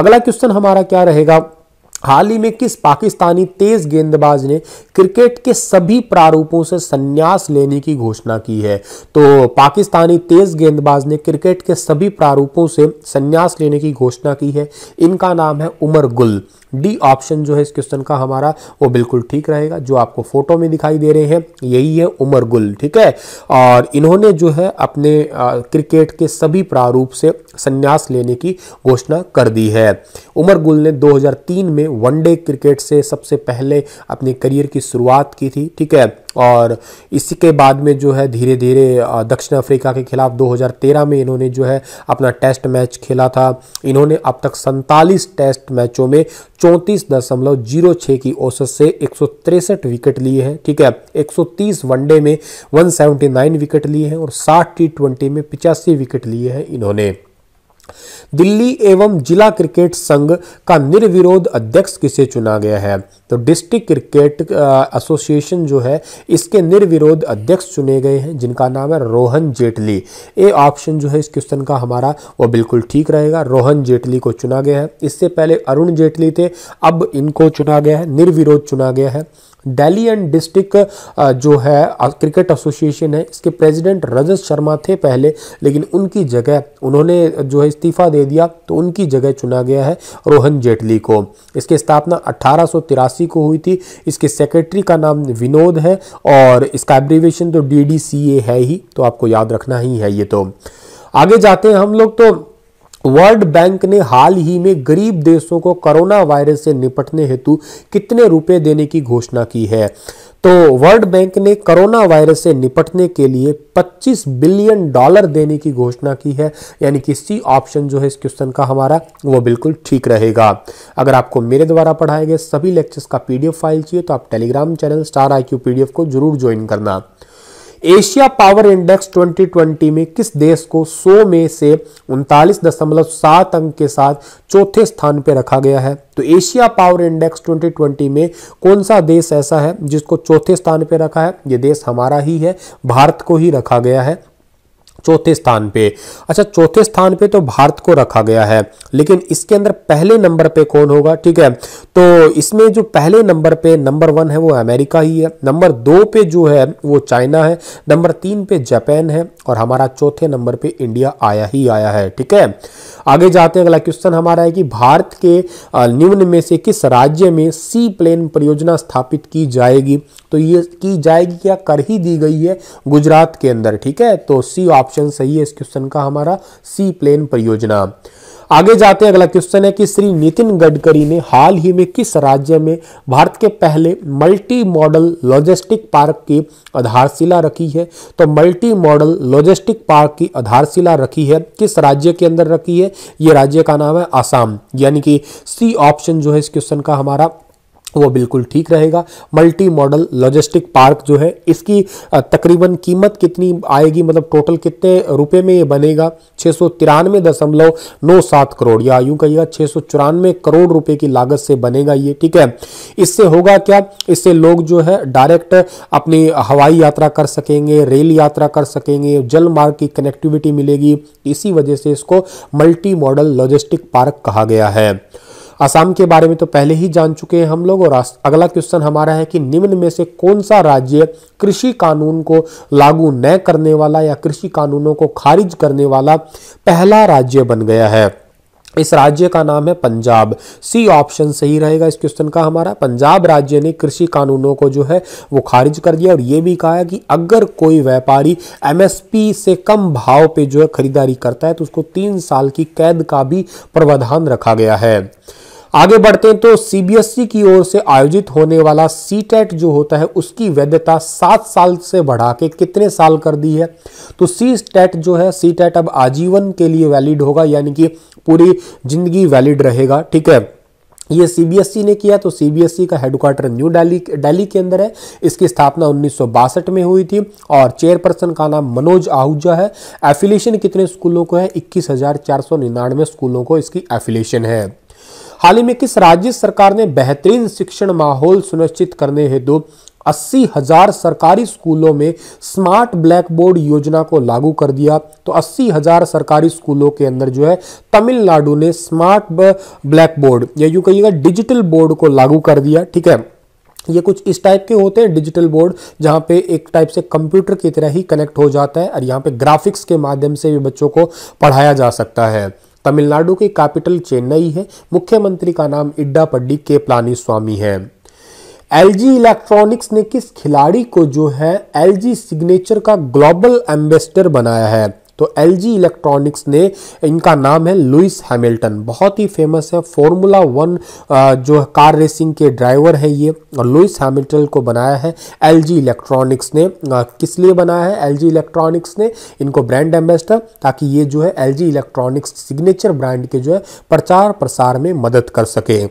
अगला क्वेश्चन हमारा क्या रहेगा हाल ही में किस पाकिस्तानी तेज गेंदबाज ने क्रिकेट के सभी प्रारूपों से संन्यास लेने की घोषणा की है तो पाकिस्तानी तेज गेंदबाज ने क्रिकेट के सभी प्रारूपों से संन्यास लेने की घोषणा की है इनका नाम है उमर गुल डी ऑप्शन जो है इस क्वेश्चन का हमारा वो बिल्कुल ठीक रहेगा जो आपको फोटो में दिखाई दे रहे हैं यही है उमर गुल ठीक है और इन्होंने जो है अपने क्रिकेट के सभी प्रारूप से संन्यास लेने की घोषणा कर दी है उमर गुल ने दो में वनडे क्रिकेट से सबसे पहले अपने करियर की शुरुआत की थी ठीक है और इसी के बाद में जो है धीरे धीरे दक्षिण अफ्रीका के खिलाफ 2013 में इन्होंने जो है अपना टेस्ट मैच खेला था इन्होंने अब तक सैंतालीस टेस्ट मैचों में चौंतीस दशमलव जीरो छः की औसत से एक विकेट लिए हैं ठीक है 130 वनडे में 179 विकेट लिए हैं और 60 टी ट्वेंटी में पिचासी विकेट लिए हैं इन्होंने दिल्ली एवं जिला क्रिकेट संघ का निर्विरोध अध्यक्ष किसे चुना गया है तो डिस्ट्रिक्ट क्रिकेट एसोसिएशन जो है इसके निर्विरोध अध्यक्ष चुने गए हैं जिनका नाम है रोहन जेटली ए ऑप्शन जो है इस क्वेश्चन का हमारा वो बिल्कुल ठीक रहेगा रोहन जेटली को चुना गया है इससे पहले अरुण जेटली थे अब इनको चुना गया है निर्विरोध चुना गया है दिल्ली एंड डिस्ट्रिक्ट जो है क्रिकेट एसोसिएशन है इसके प्रेसिडेंट रजत शर्मा थे पहले लेकिन उनकी जगह उन्होंने जो है इस्तीफा दे दिया तो उनकी जगह चुना गया है रोहन जेटली को इसकी स्थापना अट्ठारह को हुई थी इसके सेक्रेटरी का नाम विनोद है और इसका एब्रीवेशन तो डी है ही तो आपको याद रखना ही है ये तो आगे जाते हैं हम लोग तो वर्ल्ड बैंक ने हाल ही में गरीब देशों को कोरोना वायरस से निपटने हेतु कितने रुपए देने की घोषणा की है तो वर्ल्ड बैंक ने कोरोना वायरस से निपटने के लिए 25 बिलियन डॉलर देने की घोषणा की है यानी कि सी ऑप्शन जो है इस क्वेश्चन का हमारा वो बिल्कुल ठीक रहेगा अगर आपको मेरे द्वारा पढ़ाए गए सभी लेक्चर्स का पीडीएफ फाइल चाहिए तो आप telegram channel star I Q को जरूर ज्वाइन करना एशिया पावर इंडेक्स 2020 में किस देश को 100 में से उनतालीस दशमलव सात अंक के साथ चौथे स्थान पर रखा गया है तो एशिया पावर इंडेक्स 2020 में कौन सा देश ऐसा है जिसको चौथे स्थान पर रखा है ये देश हमारा ही है भारत को ही रखा गया है चौथे स्थान पे अच्छा चौथे स्थान पे तो भारत को रखा गया है लेकिन इसके अंदर पहले नंबर पे कौन होगा ठीक है तो इसमें जो पहले नंबर पे नंबर वन है वो अमेरिका ही है नंबर दो पे जो है वो चाइना है नंबर तीन पे जापान है और हमारा चौथे नंबर पे इंडिया आया ही आया है ठीक है आगे जाते हैं अगला क्वेश्चन हमारा है कि भारत के निम्न में से किस राज्य में सी प्लेन परियोजना स्थापित की जाएगी तो ये की जाएगी क्या कर ही दी गई है गुजरात के अंदर ठीक है तो सी ऑप्शन ऑप्शन सही है इस क्वेश्चन का हमारा सी प्लेन परियोजना आगे जाते हैं अगला क्वेश्चन है कि श्री नितिन गडकरी ने हाल ही में किस राज्य में भारत के पहले मल्टी मॉडल लॉजिस्टिक पार्क की आधारशिला रखी है तो मल्टी मॉडल लॉजिस्टिक पार्क की आधारशिला रखी है किस राज्य के अंदर रखी है ये राज्य का नाम है आसाम यानी कि सी ऑप्शन जो है इस क्वेश्चन का हमारा वो बिल्कुल ठीक रहेगा मल्टी मॉडल लॉजिस्टिक पार्क जो है इसकी तकरीबन कीमत कितनी आएगी मतलब टोटल कितने रुपए में ये बनेगा छः सौ तिरानवे दशमलव नौ सात करोड़ या यूँ कहिएगा छः सौ चौरानवे करोड़ रुपए की लागत से बनेगा ये ठीक है इससे होगा क्या इससे लोग जो है डायरेक्ट अपनी हवाई यात्रा कर सकेंगे रेल यात्रा कर सकेंगे जल मार्ग की कनेक्टिविटी मिलेगी इसी वजह से इसको मल्टी मॉडल लॉजिस्टिक पार्क कहा गया है असम के बारे में तो पहले ही जान चुके हैं हम लोग और अगला क्वेश्चन हमारा है कि निम्न में से कौन सा राज्य कृषि कानून को लागू न करने वाला या कृषि कानूनों को खारिज करने वाला पहला राज्य बन गया है इस राज्य का नाम है पंजाब सी ऑप्शन सही रहेगा इस क्वेश्चन का हमारा पंजाब राज्य ने कृषि कानूनों को जो है वो खारिज कर दिया और ये भी कहा कि अगर कोई व्यापारी एमएसपी से कम भाव पे जो है खरीदारी करता है तो उसको तीन साल की कैद का भी प्रावधान रखा गया है आगे बढ़ते हैं तो सीबीएसई e की ओर से आयोजित होने वाला सी e जो होता है उसकी वैधता सात साल से बढ़ा के कितने साल कर दी है तो सी e जो है सी अब आजीवन के लिए वैलिड होगा यानी कि पूरी जिंदगी वैलिड रहेगा ठीक है ये सीबीएसई ने किया तो सीबीएसई का हेडक्वार्टर न्यू दिल्ली दिल्ली के अंदर है इसकी स्थापना उन्नीस में हुई थी और चेयरपर्सन का नाम मनोज आहूजा है एफिलेशन कितने स्कूलों को है इक्कीस स्कूलों को इसकी एफिलेशन है हाल ही में किस राज्य सरकार ने बेहतरीन शिक्षण माहौल सुनिश्चित करने हेतु अस्सी हजार सरकारी स्कूलों में स्मार्ट ब्लैक बोर्ड योजना को लागू कर दिया तो अस्सी हजार सरकारी स्कूलों के अंदर जो है तमिलनाडु ने स्मार्ट ब्लैक बोर्ड या यूँ कहिएगा डिजिटल बोर्ड को लागू कर दिया ठीक है ये कुछ इस टाइप के होते हैं डिजिटल बोर्ड जहाँ पे एक टाइप से कंप्यूटर की तरह ही कनेक्ट हो जाता है और यहाँ पे ग्राफिक्स के माध्यम से भी बच्चों को पढ़ाया जा सकता है तमिलनाडु की कैपिटल चेन्नई है मुख्यमंत्री का नाम इड्डापड्डी के प्लानी स्वामी है एलजी इलेक्ट्रॉनिक्स ने किस खिलाड़ी को जो है एलजी सिग्नेचर का ग्लोबल एम्बेसडर बनाया है तो एल इलेक्ट्रॉनिक्स ने इनका नाम है लुइस हैमिल्टन बहुत ही फेमस है फॉर्मूला वन जो कार रेसिंग के ड्राइवर है ये और लुइस हैमिल्टन को बनाया है एल इलेक्ट्रॉनिक्स ने किस लिए बनाया है एल इलेक्ट्रॉनिक्स ने इनको ब्रांड एम्बेसडर ताकि ये जो है एल इलेक्ट्रॉनिक्स सिग्नेचर ब्रांड के जो है प्रचार प्रसार में मदद कर सके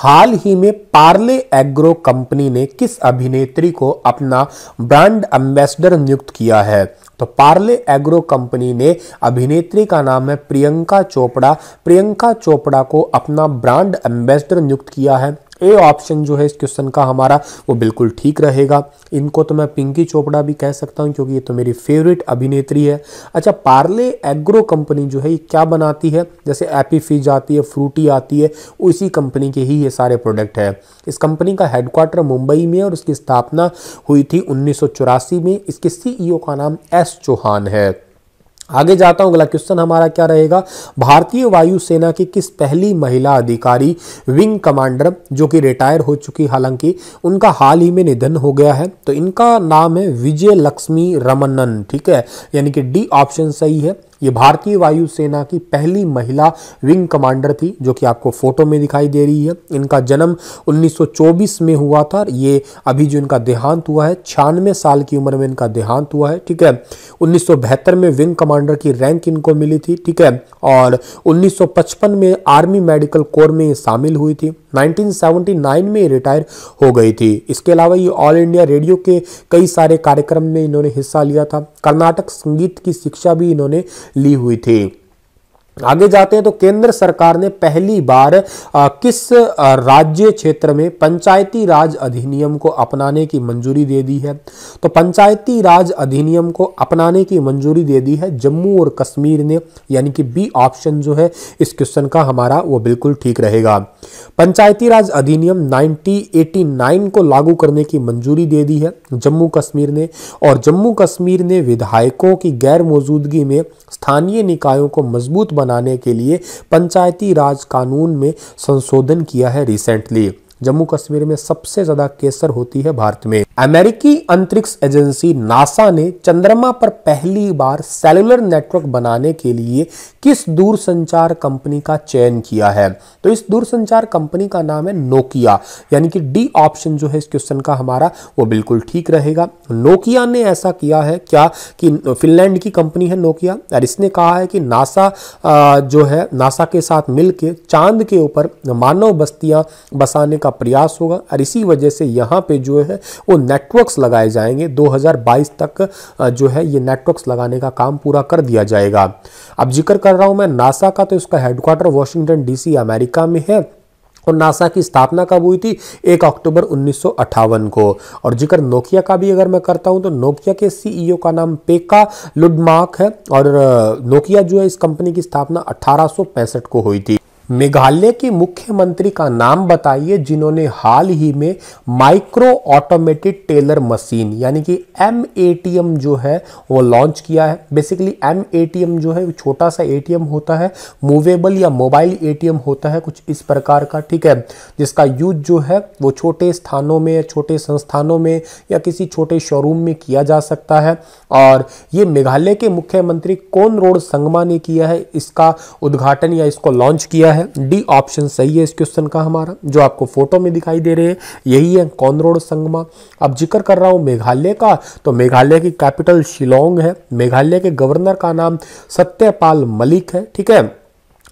हाल ही में पार्ले एग्रो कंपनी ने किस अभिनेत्री को अपना ब्रांड एम्बेसडर नियुक्त किया है तो पार्ले एग्रो कंपनी ने अभिनेत्री का नाम है प्रियंका चोपड़ा प्रियंका चोपड़ा को अपना ब्रांड एम्बेसडर नियुक्त किया है ए ऑप्शन जो है इस क्वेश्चन का हमारा वो बिल्कुल ठीक रहेगा इनको तो मैं पिंकी चोपड़ा भी कह सकता हूँ क्योंकि ये तो मेरी फेवरेट अभिनेत्री है अच्छा पार्ले एग्रो कंपनी जो है ये क्या बनाती है जैसे एपी फिज आती है फ्रूटी आती है उसी कंपनी के ही ये सारे प्रोडक्ट है इस कंपनी का हेडक्वार्टर मुंबई में और उसकी स्थापना हुई थी उन्नीस में इसके सीईओ e का नाम एस चौहान है आगे जाता हूं अगला क्वेश्चन हमारा क्या रहेगा भारतीय वायुसेना की किस पहली महिला अधिकारी विंग कमांडर जो कि रिटायर हो चुकी हालांकि उनका हाल ही में निधन हो गया है तो इनका नाम है विजय लक्ष्मी रमनन ठीक है यानी कि डी ऑप्शन सही है ये भारतीय वायुसेना की पहली महिला विंग कमांडर थी जो कि आपको फोटो में दिखाई दे रही है इनका जन्म 1924 में हुआ था ये अभी जो इनका देहांत हुआ है छियानवे साल की उम्र में इनका देहांत हुआ है ठीक है उन्नीस में विंग कमांडर की रैंक इनको मिली थी ठीक है और उन्नीस में आर्मी मेडिकल कोर में शामिल हुई थी 1979 में रिटायर हो गई थी इसके अलावा ये ऑल इंडिया रेडियो के कई सारे कार्यक्रम में इन्होंने हिस्सा लिया था कर्नाटक संगीत की शिक्षा भी इन्होंने ली हुई थी आगे जाते हैं तो केंद्र सरकार ने पहली बार आ, किस राज्य क्षेत्र में पंचायती राज अधिनियम को अपनाने की मंजूरी दे दी है तो पंचायती राज अधिनियम को अपनाने की मंजूरी दे दी है जम्मू और कश्मीर ने यानी कि बी ऑप्शन जो है इस क्वेश्चन का हमारा वो बिल्कुल ठीक रहेगा पंचायती राज अधिनियम 1989 को लागू करने की मंजूरी दे दी है जम्मू कश्मीर ने और जम्मू कश्मीर ने विधायकों की गैर मौजूदगी में स्थानीय निकायों को मजबूत बनाने के लिए पंचायती राज कानून में संशोधन किया है रिसेंटली जम्मू कश्मीर में सबसे ज्यादा केसर होती है भारत में अमेरिकी अंतरिक्ष एजेंसी नासा ने चंद्रमा पर पहली बार सेलुलर नेटवर्क बनाने के लिए किस दूरसंचार कंपनी का चयन किया है तो इस दूरसंचार कंपनी का नाम है नोकिया यानी कि डी ऑप्शन जो है इस क्वेश्चन का हमारा वो बिल्कुल ठीक रहेगा नोकिया ने ऐसा किया है क्या कि फिनलैंड की कंपनी है नोकिया और इसने कहा है कि नासा जो है नासा के साथ मिलकर चांद के ऊपर मानव बस्तियां बसाने का का प्रयास होगा और इसी वजह से यहाँ पे जो है वो नेटवर्क्स लगाए जाएंगे 2022 तक जो है ये नेटवर्क्स लगाने का काम पूरा कर दिया जाएगा अब जिक्र कर रहा हूँ मैं नासा का तो इसका हेडक्वार्टर वॉशिंगटन डीसी अमेरिका में है और नासा की स्थापना कब हुई थी एक अक्टूबर उन्नीस को और जिक्र नोकिया का भी अगर मैं करता हूं तो नोकिया के सीईओ e का नाम पेका लुडमार्क है और नोकिया जो है इस कंपनी की स्थापना अठारह को हुई थी मेघालय के मुख्यमंत्री का नाम बताइए जिन्होंने हाल ही में माइक्रो ऑटोमेटेड टेलर मशीन यानी कि एम एम जो है वो लॉन्च किया है बेसिकली एम एम जो है छोटा सा एम होता है मूवेबल या मोबाइल एम होता है कुछ इस प्रकार का ठीक है जिसका यूज जो है वो छोटे स्थानों में या छोटे संस्थानों में या किसी छोटे शोरूम में किया जा सकता है और ये मेघालय के मुख्यमंत्री कौन रोड संगमा ने किया है इसका उद्घाटन या इसको लॉन्च किया है है डी ऑप्शन सही है इस क्वेश्चन का हमारा जो आपको फोटो में दिखाई दे रहे हैं यही है कौनरोड संगमा अब जिक्र कर रहा हूँ मेघालय का तो मेघालय की कैपिटल शिलोंग है मेघालय के गवर्नर का नाम सत्यपाल मलिक है ठीक है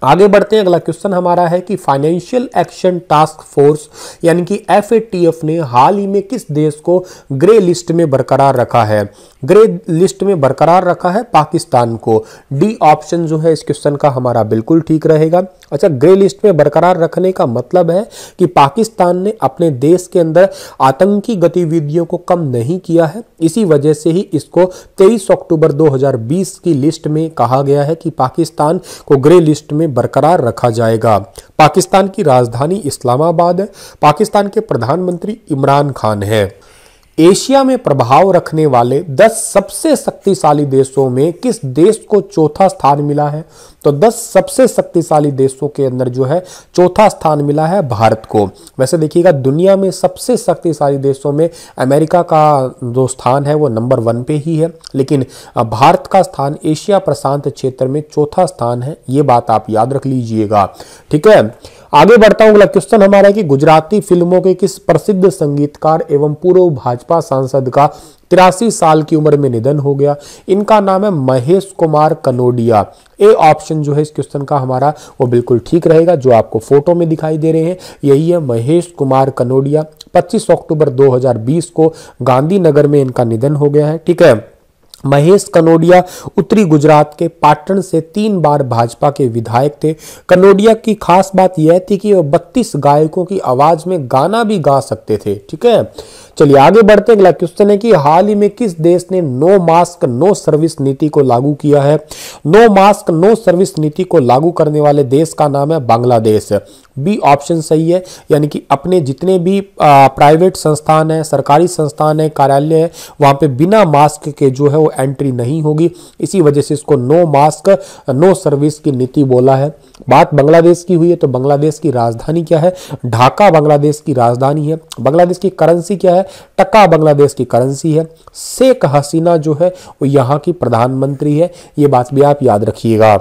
आगे बढ़ते हैं अगला क्वेश्चन हमारा है कि फाइनेंशियल एक्शन टास्क फोर्स यानी कि एफ ने हाल ही में किस देश को ग्रे लिस्ट में बरकरार रखा है ग्रे लिस्ट में बरकरार रखा है पाकिस्तान को डी ऑप्शन जो है इस क्वेश्चन का हमारा बिल्कुल ठीक रहेगा अच्छा ग्रे लिस्ट में बरकरार रखने का मतलब है कि पाकिस्तान ने अपने देश के अंदर आतंकी गतिविधियों को कम नहीं किया है इसी वजह से ही इसको 23 अक्टूबर 2020 की लिस्ट में कहा गया है कि पाकिस्तान को ग्रे लिस्ट में बरकरार रखा जाएगा पाकिस्तान की राजधानी इस्लामाबाद है पाकिस्तान के प्रधानमंत्री इमरान खान है एशिया में प्रभाव रखने वाले 10 सबसे शक्तिशाली देशों में किस देश को चौथा स्थान मिला है तो 10 सबसे शक्तिशाली देशों के अंदर जो है चौथा स्थान मिला है भारत को वैसे देखिएगा दुनिया में सबसे शक्तिशाली देशों में अमेरिका का जो स्थान है वो नंबर वन पे ही है लेकिन भारत का स्थान एशिया प्रशांत क्षेत्र में चौथा स्थान है ये बात आप याद रख लीजिएगा ठीक है आगे बढ़ता हूं अगला क्वेश्चन हमारा है कि गुजराती फिल्मों के किस प्रसिद्ध संगीतकार एवं पूर्व भाजपा सांसद का तिरासी साल की उम्र में निधन हो गया इनका नाम है महेश कुमार कनोडिया ए ऑप्शन जो है इस क्वेश्चन का हमारा वो बिल्कुल ठीक रहेगा जो आपको फोटो में दिखाई दे रहे हैं यही है महेश कुमार कनोडिया 25 अक्टूबर 2020 को गांधीनगर में इनका निधन हो गया है ठीक है महेश कनोडिया उत्तरी गुजरात के पाटन से तीन बार भाजपा के विधायक थे कनोडिया की खास बात यह थी कि वह बत्तीस गायकों की आवाज़ में गाना भी गा सकते थे ठीक है चलिए आगे बढ़ते हैं अगला क्वेश्चन है कि हाल ही में किस देश ने नो मास्क नो सर्विस नीति को लागू किया है नो मास्क नो सर्विस नीति को लागू करने वाले देश का नाम है बांग्लादेश बी ऑप्शन सही है यानी कि अपने जितने भी प्राइवेट संस्थान हैं सरकारी संस्थान हैं कार्यालय है वहाँ पे बिना मास्क के जो है वो एंट्री नहीं होगी इसी वजह से इसको नो मास्क नो सर्विस की नीति बोला है बात बांग्लादेश की हुई है तो बांग्लादेश की राजधानी क्या है ढाका बांग्लादेश की राजधानी है बांग्लादेश की करेंसी क्या है टका बांग्लादेश की करेंसी है शेख हसीना जो है वो यहाँ की प्रधानमंत्री है ये बात भी आप याद रखिएगा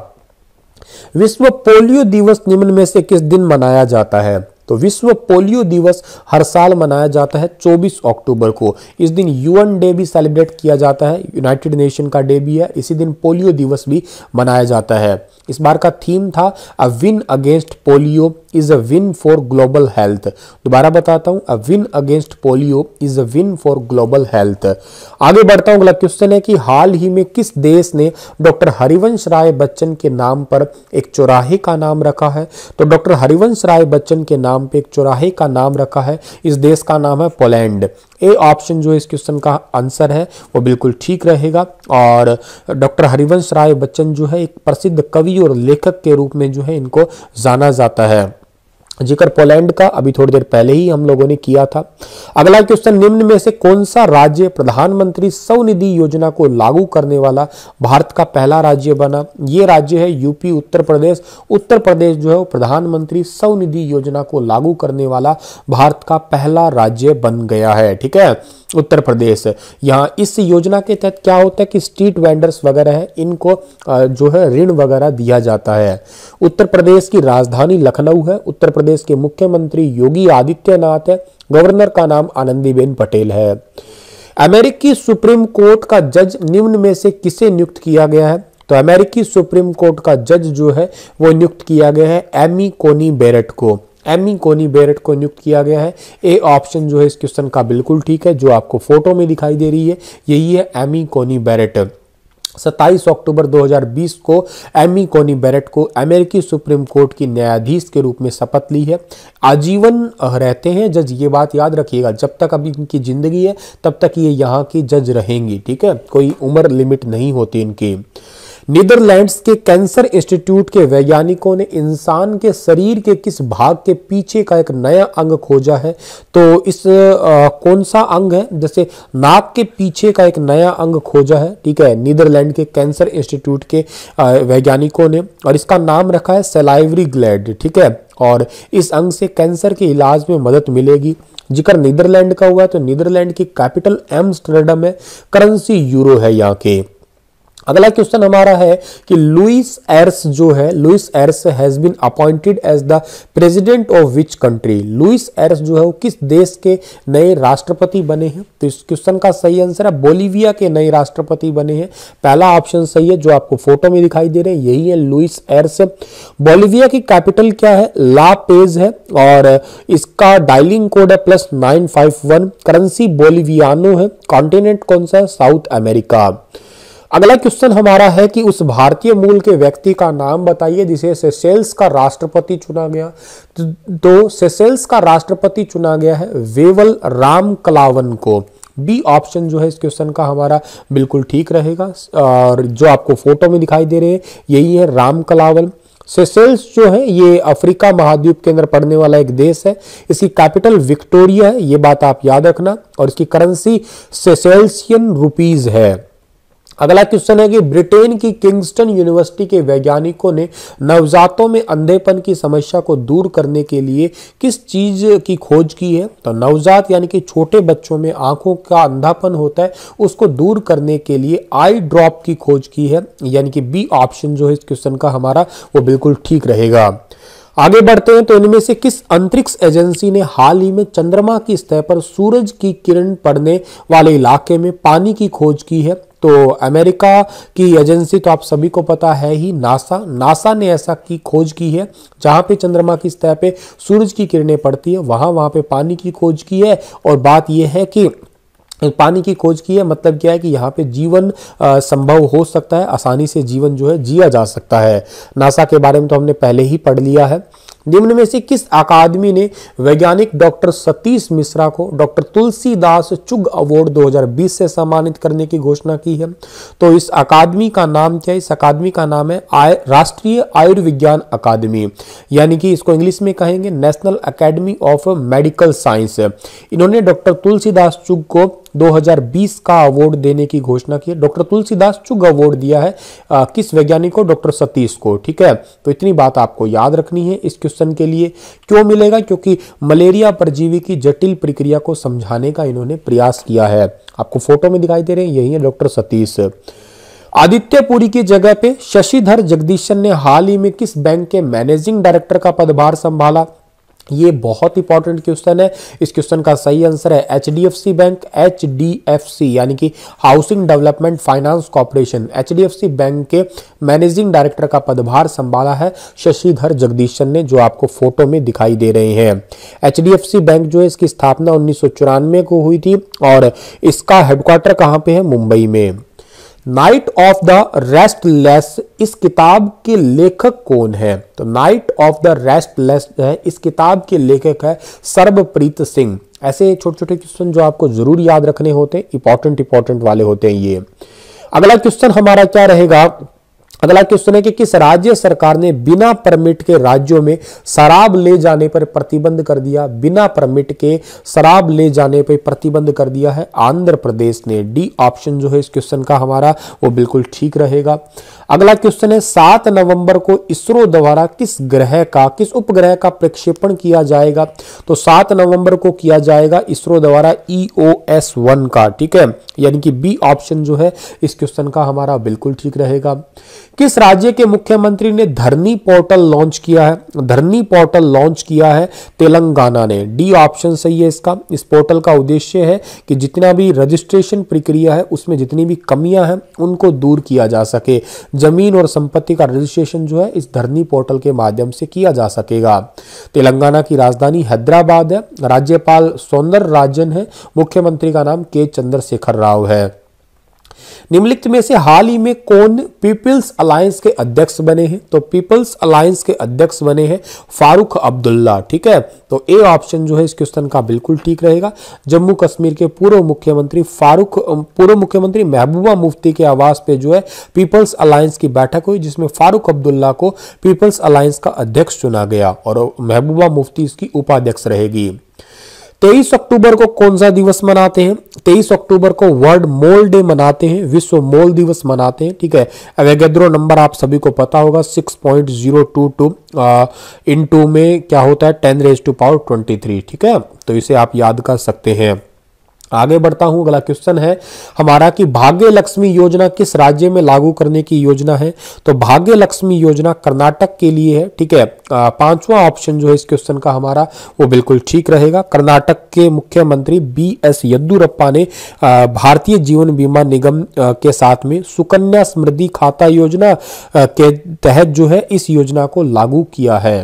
विश्व पोलियो दिवस निम्न में से किस दिन मनाया जाता है तो विश्व पोलियो दिवस हर साल मनाया जाता है 24 अक्टूबर को इस दिन यूएन डे भी सेलिब्रेट किया जाता है यूनाइटेड नेशन का डे भी है इसी दिन पोलियो दिवस भी मनाया जाता है इस बार का थीम था a win against polio is a win for global health दोबारा बताता हूं a win against polio is a win for global health आगे बढ़ता हूं अगला क्वेश्चन है कि हाल ही में किस देश ने डॉक्टर हरिवंश राय बच्चन के नाम पर एक चौराहे का नाम रखा है तो डॉक्टर हरिवंश राय बच्चन के नाम पर एक चौराहे का नाम रखा है इस देश का नाम है पोलैंड ए ऑप्शन जो इस क्वेश्चन का आंसर है वो बिल्कुल ठीक रहेगा और डॉक्टर हरिवंश राय बच्चन जो है एक प्रसिद्ध कवि और लेखक के रूप में जो है इनको जाना जाता है जिक्र पोलैंड का अभी थोड़ी देर पहले ही हम लोगों ने किया था अगला क्वेश्चन निम्न में से कौन सा राज्य प्रधानमंत्री स्वनिधि योजना को लागू करने वाला भारत का पहला राज्य बना ये राज्य है यूपी उत्तर प्रदेश उत्तर प्रदेश जो है वो प्रधानमंत्री स्वनिधि योजना को लागू करने वाला भारत का पहला राज्य बन गया है ठीक है उत्तर प्रदेश यहाँ इस योजना के तहत क्या होता है कि स्ट्रीट वेंडर्स वगैरह हैं इनको जो है ऋण वगैरह दिया जाता है उत्तर प्रदेश की राजधानी लखनऊ है उत्तर प्रदेश के मुख्यमंत्री योगी आदित्यनाथ है गवर्नर का नाम आनंदीबेन पटेल है अमेरिकी सुप्रीम कोर्ट का जज निम्न में से किसे नियुक्त किया गया है तो अमेरिकी सुप्रीम कोर्ट का जज जो है वो नियुक्त किया गया है एमी कोनी बेरेट को एमी कोनी बेरट को नियुक्त किया गया है ए ऑप्शन जो है इस क्वेश्चन का बिल्कुल ठीक है जो आपको फोटो में दिखाई दे रही है यही है एमी कोनी बेरेट 27 अक्टूबर 2020 को एमी कोनी बैरेट को अमेरिकी सुप्रीम कोर्ट की न्यायाधीश के रूप में शपथ ली है आजीवन रहते हैं जज ये बात याद रखिएगा जब तक अभी इनकी ज़िंदगी है तब तक ये यहाँ की जज रहेंगी ठीक है कोई उम्र लिमिट नहीं होती इनकी नीदरलैंड्स के कैंसर इंस्टीट्यूट के वैज्ञानिकों ने इंसान के शरीर के किस भाग के पीछे का एक नया अंग खोजा है तो इस आ, कौन सा अंग है जैसे नाक के पीछे का एक नया अंग खोजा है ठीक है नीदरलैंड के कैंसर इंस्टीट्यूट के वैज्ञानिकों ने और इसका नाम रखा है सेलाइवरी ग्लैड ठीक है और इस अंग से कैंसर के इलाज में मदद मिलेगी जिक्र नीदरलैंड का हुआ है तो नीदरलैंड की कैपिटल एम्स्टरडम है करेंसी यूरो है यहाँ के अगला क्वेश्चन हमारा है कि लुइस एर्स जो है Luis Arce has been appointed as the president of which country Luis Arce जो है वो किस देश के नए राष्ट्रपति बने हैं तो इस क्वेश्चन का सही आंसर है बोलीविया के नए राष्ट्रपति बने हैं पहला ऑप्शन सही है जो आपको फोटो में दिखाई दे रहे हैं यही है लुइस एर्स बोलीविया की कैपिटल क्या है ला पेज है और इसका डायलिंग कोड है plus nine five one currency boliviano है कॉन्टिनेंट कौन सा है साउथ अमेरिका अगला क्वेश्चन हमारा है कि उस भारतीय मूल के व्यक्ति का नाम बताइए जिसे सेसेल्स का राष्ट्रपति चुना गया तो सेसेल्स का राष्ट्रपति चुना गया है वेवल राम कलावन को बी ऑप्शन जो है इस क्वेश्चन का हमारा बिल्कुल ठीक रहेगा और जो आपको फोटो में दिखाई दे रहे हैं यही है राम कलावन सेसेल्स जो है ये अफ्रीका महाद्वीप के अंदर पड़ने वाला एक देश है इसकी कैपिटल विक्टोरिया है ये बात आप याद रखना और इसकी करेंसी सेसेल्सियन रुपीज है अगला क्वेश्चन है कि ब्रिटेन की किंगस्टन यूनिवर्सिटी के वैज्ञानिकों ने नवजातों में अंधेपन की समस्या को दूर करने के लिए किस चीज की खोज की है तो नवजात यानी कि छोटे बच्चों में आंखों का अंधापन होता है उसको दूर करने के लिए आई ड्रॉप की खोज की है यानी कि बी ऑप्शन जो है इस क्वेश्चन का हमारा वो बिल्कुल ठीक रहेगा आगे बढ़ते हैं तो इनमें से किस अंतरिक्ष एजेंसी ने हाल ही में चंद्रमा की सतह पर सूरज की किरण पड़ने वाले इलाके में पानी की खोज की है तो अमेरिका की एजेंसी तो आप सभी को पता है ही नासा नासा ने ऐसा की खोज की है जहाँ पे चंद्रमा की सतह पे सूरज की किरणें पड़ती है वहां वहां पे पानी की खोज की है और बात यह है कि पानी की खोज की है मतलब क्या है कि यहाँ पे जीवन संभव हो सकता है आसानी से जीवन जो है जिया जा सकता है नासा के बारे में तो हमने पहले ही पढ़ लिया है निम्न में से किस अकादमी ने वैज्ञानिक डॉक्टर सतीश मिश्रा को डॉक्टर तुलसीदास चुग अवार्ड 2020 से सम्मानित करने की घोषणा की है तो इस अकादमी का नाम क्या है इस अकादमी का नाम है आय राष्ट्रीय आयुर्विज्ञान अकादमी यानी कि इसको इंग्लिश में कहेंगे national academy of medical science इन्होंने डॉक्टर तुलसीदास चुग को 2020 का अवार्ड देने की घोषणा की है डॉक्टर तुलसीदास चुग अवार्ड दिया है आ, किस वैज्ञानिक को डॉक्टर सतीश को ठीक है तो इतनी बात आपको याद रखनी है इसके क्वेश्चन के लिए क्यों मिलेगा क्योंकि मलेरिया परजीवी की जटिल प्रक्रिया को समझाने का इन्होंने प्रयास किया है आपको फोटो में दिखाई दे रहे हैं यही है डॉक्टर सतीश आदित्यपुरी की जगह पे शशिधर जगदीशन ने हाल ही में किस बैंक के मैनेजिंग डायरेक्टर का पदभार संभाला ये बहुत इंपॉर्टेंट क्वेश्चन है इस क्वेश्चन का सही आंसर है H D F C bank H D F C यानी कि housing development finance corporation H D F C bank के मैनेजिंग डायरेक्टर का पदभार संभाला है शशिधर जगदीशन ने जो आपको फोटो में दिखाई दे रहे हैं H D F C bank जो है इसकी स्थापना उन्नीस को हुई थी और इसका हेडक्वार्टर कहाँ पे है मुंबई में नाइट ऑफ द रेस्टलेस इस किताब के लेखक कौन है तो नाइट ऑफ द रेस्टलेस है इस किताब के लेखक है सर्वप्रीत सिंह ऐसे छोटे छोटे क्वेश्चन जो आपको जरूर याद रखने होते हैं इंपॉर्टेंट इंपॉर्टेंट वाले होते हैं ये अगला क्वेश्चन हमारा क्या रहेगा अगला क्वेश्चन है कि किस राज्य सरकार ने बिना परमिट के राज्यों में शराब ले जाने पर प्रतिबंध कर दिया बिना परमिट के शराब ले जाने पर प्रतिबंध कर दिया है आंध्र प्रदेश ने डी ऑप्शन जो है इस क्वेश्चन का हमारा वो बिल्कुल ठीक रहेगा अगला क्वेश्चन है सात नवंबर को इसरो द्वारा किस ग्रह का किस उपग्रह का प्रक्षेपण किया जाएगा तो सात नवंबर को किया जाएगा इसरो द्वारा ई e एस वन का ठीक है यानी कि बी ऑप्शन जो है इस क्वेश्चन का हमारा बिल्कुल ठीक रहेगा किस राज्य के मुख्यमंत्री ने धरनी पोर्टल लॉन्च किया है धरनी पोर्टल लॉन्च किया है तेलंगाना ने डी ऑप्शन सही है इसका इस पोर्टल का उद्देश्य है कि जितना भी रजिस्ट्रेशन प्रक्रिया है उसमें जितनी भी कमियां हैं उनको दूर किया जा सके जमीन और संपत्ति का रजिस्ट्रेशन जो है इस धरनी पोर्टल के माध्यम से किया जा सकेगा तेलंगाना की राजधानी हैदराबाद है राज्यपाल सौंदर राजन है मुख्यमंत्री का नाम के चंद्रशेखर राव है निम्नलिखित में से हाल ही में कौन पीपल्स अलायंस के अध्यक्ष बने हैं तो पीपल्स अलायंस के अध्यक्ष बने हैं फारूक अब्दुल्ला ठीक है तो ए ऑप्शन जो है इस क्वेश्चन का बिल्कुल ठीक रहेगा जम्मू कश्मीर के पूर्व मुख्यमंत्री फारूक पूर्व मुख्यमंत्री महबूबा मुफ्ती के आवास पे जो है पीपल्स अलायंस की बैठक हुई जिसमें फारूक अब्दुल्ला को पीपल्स अलायंस का अध्यक्ष चुना गया और महबूबा मुफ्ती इसकी उपाध्यक्ष रहेगी तेईस अक्टूबर को कौन सा दिवस मनाते हैं तेईस अक्टूबर को वर्ल्ड मोल डे मनाते हैं विश्व मोल दिवस मनाते हैं ठीक है अवेगेद्रो नंबर आप सभी को पता होगा six point zero two two into में क्या होता है ten raise to power twenty three ठीक है तो इसे आप याद कर सकते हैं आगे बढ़ता हूं अगला क्वेश्चन है हमारा कि भाग्य लक्ष्मी योजना किस राज्य में लागू करने की योजना है तो भाग्य लक्ष्मी योजना कर्नाटक के लिए है ठीक है पांचवा ऑप्शन जो है इस क्वेश्चन का हमारा वो बिल्कुल ठीक रहेगा कर्नाटक के मुख्यमंत्री बी एस येदुरप्पा ने भारतीय जीवन बीमा निगम के साथ में सुकन्या समृद्धि खाता योजना के तहत जो है इस योजना को लागू किया है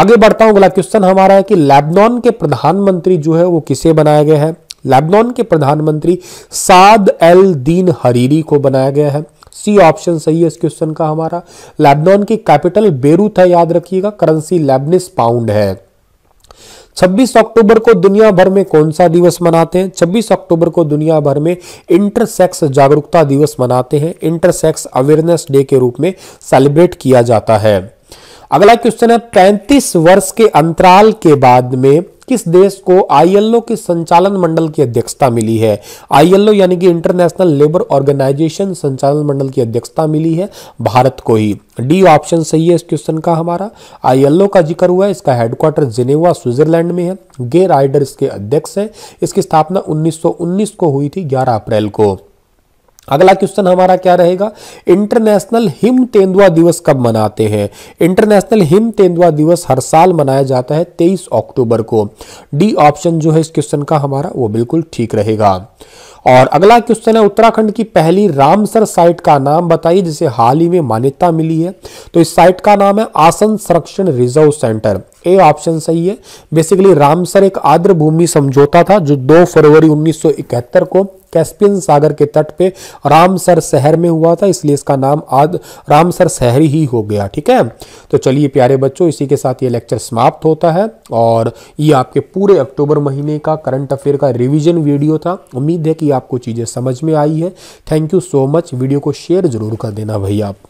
आगे बढ़ता हूं अगला क्वेश्चन हमारा है कि लेबनान के प्रधानमंत्री जो है वो किसे बनाया गया है लेबनान के प्रधानमंत्री साद एल दीन हरीरी को बनाया गया है सी ऑप्शन सही है इस क्वेश्चन का हमारा लेबनान की कैपिटल बेरूत है याद रखिएगा करेंसी लेबनिस पाउंड है 26 अक्टूबर को दुनिया भर में कौन सा दिवस मनाते हैं 26 अक्टूबर को दुनिया भर में इंटरसेक्स जागरूकता दिवस मनाते हैं इंटरसेक्स अवेयरनेस डे के रूप में सेलिब्रेट किया जाता है अगला क्वेश्चन है पैंतीस वर्ष के अंतराल के बाद में किस देश को आईएलओ के संचालन मंडल की अध्यक्षता मिली है आईएलओ यानी कि इंटरनेशनल लेबर ऑर्गेनाइजेशन संचालन मंडल की अध्यक्षता मिली है भारत को ही डी ऑप्शन सही है इस क्वेश्चन का हमारा आईएलओ का जिक्र हुआ है इसका हेडक्वार्टर जिनेवा स्विट्जरलैंड में है गे राइडर इसके अध्यक्ष हैं इसकी स्थापना 1919 को हुई थी 11 अप्रैल को अगला क्वेश्चन हमारा क्या रहेगा इंटरनेशनल हिम तेंदुआ दिवस कब मनाते हैं इंटरनेशनल हिम तेंदुआ दिवस हर साल मनाया जाता है 23 अक्टूबर को डी ऑप्शन जो है इस क्वेश्चन का हमारा वो बिल्कुल ठीक रहेगा और अगला क्वेश्चन है उत्तराखंड की पहली रामसर साइट का नाम बताइए जिसे हाल ही में मान्यता मिली है तो इस साइट का नाम है आसन संरक्षण रिजर्व सेंटर ए ऑप्शन सही है बेसिकली रामसर एक आर्द्र भूमि समझौता था जो 2 फरवरी 1971 को कैस्पियन सागर के तट पे रामसर शहर में हुआ था इसलिए इसका नाम आद रामसर शहर ही हो गया ठीक है तो चलिए प्यारे बच्चों इसी के साथ ये लेक्चर समाप्त होता है और ये आपके पूरे अक्टूबर महीने का करंट अफेयर का रिवीजन वीडियो था उम्मीद है कि आपको चीज़ें समझ में आई है thank you so much video को शेयर ज़रूर कर देना भैया आप